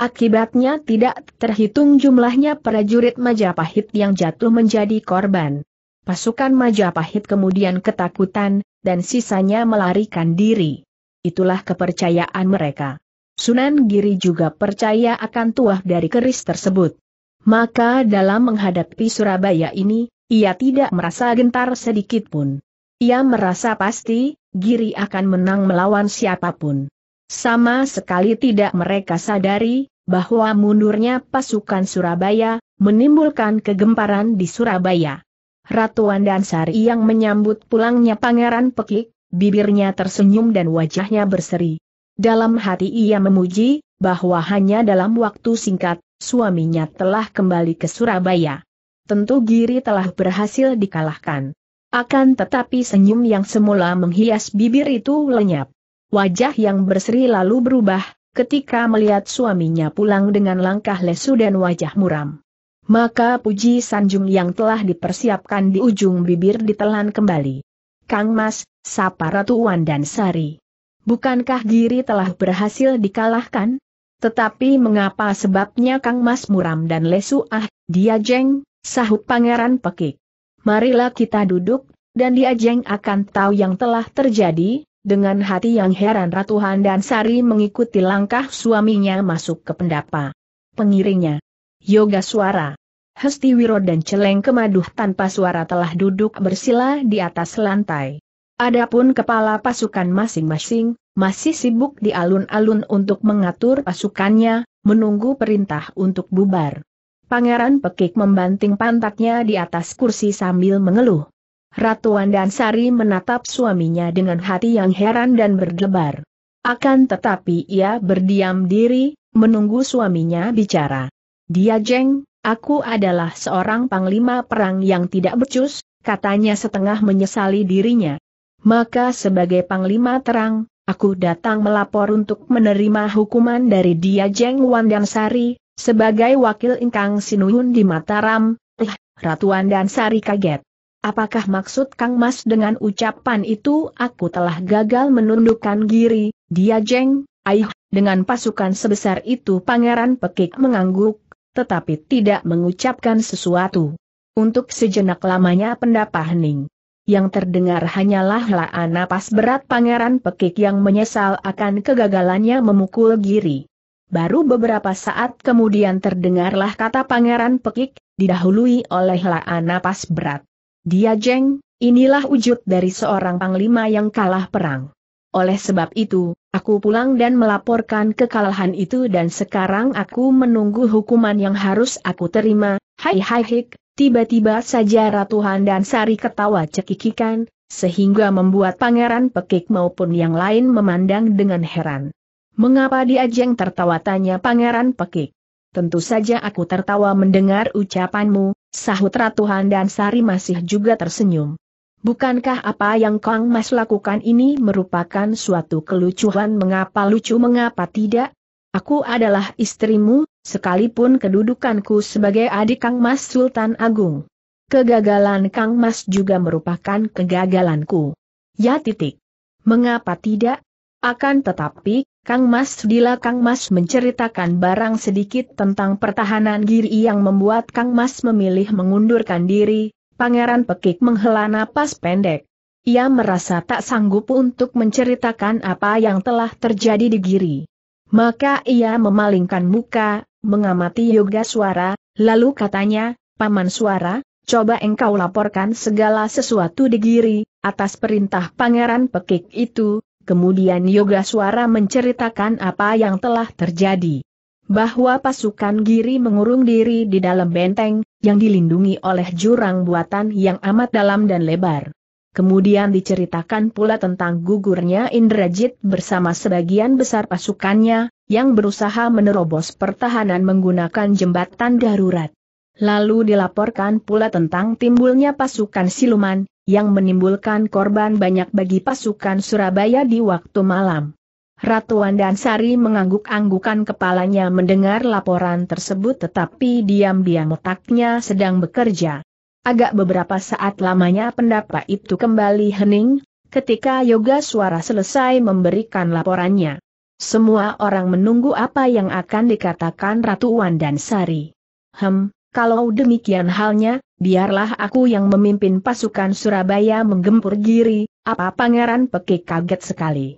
A: Akibatnya tidak terhitung jumlahnya prajurit Majapahit yang jatuh menjadi korban. Pasukan Majapahit kemudian ketakutan, dan sisanya melarikan diri. Itulah kepercayaan mereka. Sunan Giri juga percaya akan tuah dari keris tersebut. Maka dalam menghadapi Surabaya ini, ia tidak merasa gentar sedikit pun. Ia merasa pasti, Giri akan menang melawan siapapun. Sama sekali tidak mereka sadari, bahwa mundurnya pasukan Surabaya, menimbulkan kegemparan di Surabaya. Ratu Wandansari yang menyambut pulangnya Pangeran Pekik, bibirnya tersenyum dan wajahnya berseri. Dalam hati ia memuji, bahwa hanya dalam waktu singkat, suaminya telah kembali ke Surabaya. Tentu Giri telah berhasil dikalahkan. Akan tetapi senyum yang semula menghias bibir itu lenyap. Wajah yang berseri lalu berubah, ketika melihat suaminya pulang dengan langkah lesu dan wajah muram. Maka puji Sanjung yang telah dipersiapkan di ujung bibir ditelan kembali. Kang Mas, Sapa Ratu Wan dan Sari. Bukankah Giri telah berhasil dikalahkan? Tetapi mengapa sebabnya Kang Mas Muram dan Lesu Ah, dia jeng, sahut pangeran pekik. Marilah kita duduk, dan dia jeng akan tahu yang telah terjadi, dengan hati yang heran Ratu Handan Sari mengikuti langkah suaminya masuk ke pendapa. Pengiringnya. Yoga suara. Hesti Wiro dan Celeng Kemaduh tanpa suara telah duduk bersila di atas lantai. Adapun kepala pasukan masing-masing, masih sibuk di alun-alun untuk mengatur pasukannya, menunggu perintah untuk bubar. Pangeran Pekik membanting pantatnya di atas kursi sambil mengeluh. Ratu Wandansari menatap suaminya dengan hati yang heran dan berdebar. Akan tetapi ia berdiam diri, menunggu suaminya bicara. Dia jeng, aku adalah seorang panglima perang yang tidak becus, katanya setengah menyesali dirinya. Maka sebagai panglima terang, aku datang melapor untuk menerima hukuman dari dia Jeng Sari sebagai wakil ingkang sinuyun di Mataram, eh, Ratu Sari kaget. Apakah maksud Kang Mas dengan ucapan itu aku telah gagal menundukkan diri, dia Jeng, aih, dengan pasukan sebesar itu pangeran pekik mengangguk, tetapi tidak mengucapkan sesuatu. Untuk sejenak lamanya pendapat hening yang terdengar hanyalah helaan napas berat Pangeran Pekik yang menyesal akan kegagalannya memukul Giri. Baru beberapa saat kemudian terdengarlah kata Pangeran Pekik, didahului oleh helaan napas berat. Dia jeng, inilah wujud dari seorang panglima yang kalah perang. Oleh sebab itu, aku pulang dan melaporkan kekalahan itu dan sekarang aku menunggu hukuman yang harus aku terima, hai hai hik, Tiba-tiba saja Ratu Handan Sari ketawa cekikikan, sehingga membuat pangeran pekik maupun yang lain memandang dengan heran. Mengapa diajeng tertawa tanya pangeran pekik? Tentu saja aku tertawa mendengar ucapanmu, sahut Ratu Handan Sari masih juga tersenyum. Bukankah apa yang Kang Mas lakukan ini merupakan suatu kelucuan mengapa lucu mengapa tidak? Aku adalah istrimu, sekalipun kedudukanku sebagai adik Kang Mas Sultan Agung. Kegagalan Kang Mas juga merupakan kegagalanku. Ya titik. Mengapa tidak? Akan tetapi, Kang Mas Dila Kang Mas menceritakan barang sedikit tentang pertahanan Giri yang membuat Kang Mas memilih mengundurkan diri, Pangeran Pekik menghela napas pendek. Ia merasa tak sanggup untuk menceritakan apa yang telah terjadi di Giri. Maka ia memalingkan muka, mengamati yoga suara, lalu katanya, Paman suara, coba engkau laporkan segala sesuatu di Giri, atas perintah pangeran pekik itu, kemudian yoga suara menceritakan apa yang telah terjadi. Bahwa pasukan Giri mengurung diri di dalam benteng, yang dilindungi oleh jurang buatan yang amat dalam dan lebar. Kemudian diceritakan pula tentang gugurnya Indrajit bersama sebagian besar pasukannya, yang berusaha menerobos pertahanan menggunakan jembatan darurat. Lalu dilaporkan pula tentang timbulnya pasukan siluman, yang menimbulkan korban banyak bagi pasukan Surabaya di waktu malam. Ratu Andansari mengangguk-anggukan kepalanya mendengar laporan tersebut tetapi diam-diam otaknya sedang bekerja. Agak beberapa saat lamanya pendapat itu kembali hening, ketika yoga suara selesai memberikan laporannya. Semua orang menunggu apa yang akan dikatakan Ratu Wan dan Sari. Hem, kalau demikian halnya, biarlah aku yang memimpin pasukan Surabaya menggempur giri, apa pangeran peki kaget sekali.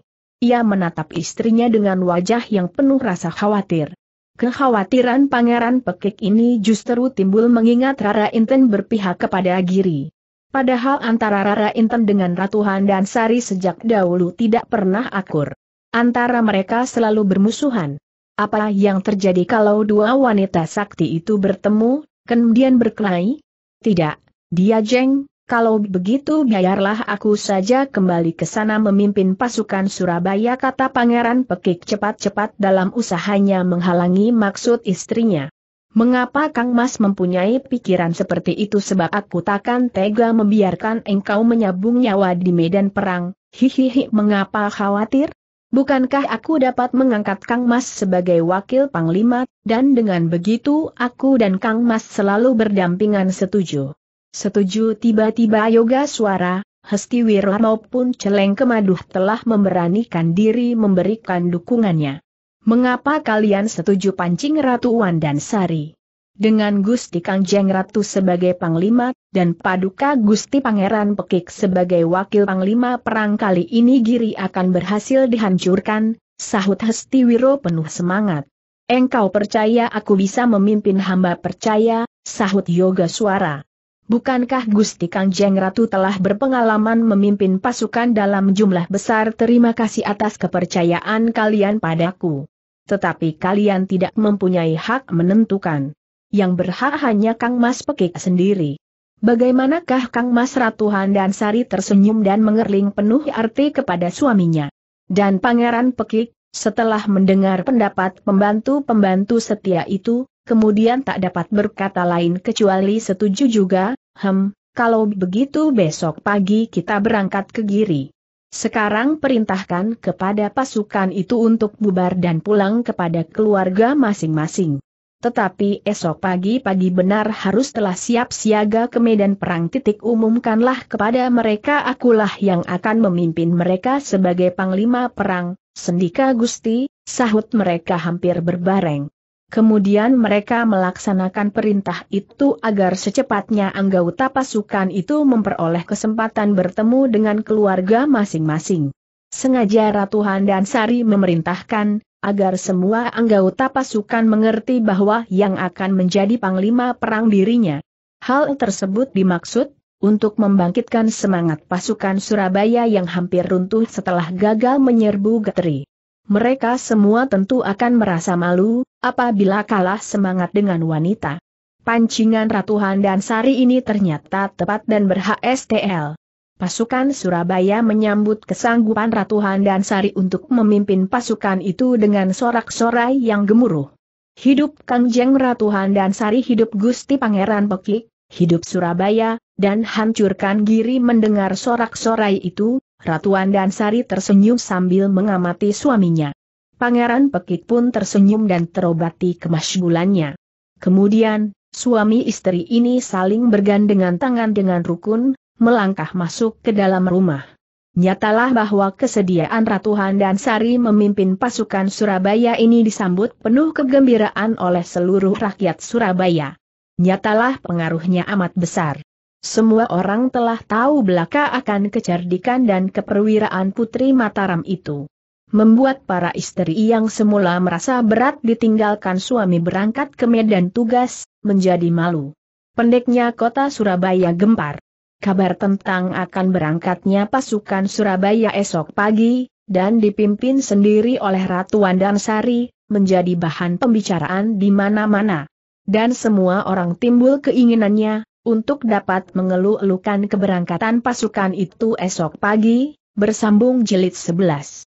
A: Ia menatap istrinya dengan wajah yang penuh rasa khawatir. Kekhawatiran Pangeran Pekik ini justru timbul mengingat Rara Inten berpihak kepada Giri. Padahal antara Rara Inten dengan Ratu Handan Sari sejak dahulu tidak pernah akur. Antara mereka selalu bermusuhan. Apa yang terjadi kalau dua wanita sakti itu bertemu, kemudian berkelahi? Tidak, dia jeng, kalau begitu biarlah aku saja kembali ke sana memimpin pasukan Surabaya kata Pangeran Pekik cepat-cepat dalam usahanya menghalangi maksud istrinya. Mengapa Kang Mas mempunyai pikiran seperti itu sebab aku takkan tega membiarkan engkau menyabung nyawa di medan perang, hihihi mengapa khawatir? Bukankah aku dapat mengangkat Kang Mas sebagai wakil panglima, dan dengan begitu aku dan Kang Mas selalu berdampingan setuju. Setuju tiba-tiba Yoga Suara, Hesti Wira maupun Celeng Kemaduh telah memberanikan diri memberikan dukungannya. Mengapa kalian setuju pancing Ratu Wan dan Sari? Dengan Gusti Kangjeng Ratu sebagai Panglima, dan Paduka Gusti Pangeran Pekik sebagai Wakil Panglima perang kali ini Giri akan berhasil dihancurkan, sahut Hesti Wiro penuh semangat. Engkau percaya aku bisa memimpin hamba percaya, sahut Yoga Suara. Bukankah Gusti Kangjeng Ratu telah berpengalaman memimpin pasukan dalam jumlah besar terima kasih atas kepercayaan kalian padaku. Tetapi kalian tidak mempunyai hak menentukan. Yang berhak hanya Kang Mas Pekik sendiri. Bagaimanakah Kang Mas Ratu Sari tersenyum dan mengerling penuh arti kepada suaminya. Dan Pangeran Pekik, setelah mendengar pendapat pembantu-pembantu setia itu, kemudian tak dapat berkata lain kecuali setuju juga, Hem, kalau begitu besok pagi kita berangkat ke Giri. Sekarang perintahkan kepada pasukan itu untuk bubar dan pulang kepada keluarga masing-masing. Tetapi esok pagi-pagi benar harus telah siap siaga ke medan perang titik umumkanlah kepada mereka akulah yang akan memimpin mereka sebagai panglima perang, sendika Gusti, sahut mereka hampir berbareng. Kemudian mereka melaksanakan perintah itu agar secepatnya anggota pasukan itu memperoleh kesempatan bertemu dengan keluarga masing-masing. Sengaja Ratu Handan Sari memerintahkan, agar semua anggota pasukan mengerti bahwa yang akan menjadi panglima perang dirinya. Hal tersebut dimaksud, untuk membangkitkan semangat pasukan Surabaya yang hampir runtuh setelah gagal menyerbu Getri mereka semua tentu akan merasa malu, apabila kalah semangat dengan wanita. Pancingan Ratu dan Sari ini ternyata tepat dan berhak STL. Pasukan Surabaya menyambut kesanggupan Ratu dan Sari untuk memimpin pasukan itu dengan sorak-sorai yang gemuruh. Hidup Kangjeng Ratuhan dan Sari hidup Gusti Pangeran Pekik, hidup Surabaya, dan hancurkan giri mendengar sorak-sorai itu, Ratuan dan Sari tersenyum sambil mengamati suaminya. Pangeran Pekik pun tersenyum dan terobati kemasyulannya. Kemudian, suami istri ini saling bergandengan tangan dengan rukun, melangkah masuk ke dalam rumah. Nyatalah bahwa kesediaan Ratu Handan Sari memimpin pasukan Surabaya ini disambut penuh kegembiraan oleh seluruh rakyat Surabaya. Nyatalah pengaruhnya amat besar. Semua orang telah tahu belaka akan kecerdikan dan keperwiraan putri Mataram itu. Membuat para istri yang semula merasa berat ditinggalkan suami berangkat ke medan tugas, menjadi malu. Pendeknya kota Surabaya gempar. Kabar tentang akan berangkatnya pasukan Surabaya esok pagi, dan dipimpin sendiri oleh Ratu Wandansari, menjadi bahan pembicaraan di mana-mana. Dan semua orang timbul keinginannya, untuk dapat mengeluh-elukan keberangkatan pasukan itu esok pagi, bersambung jilid 11.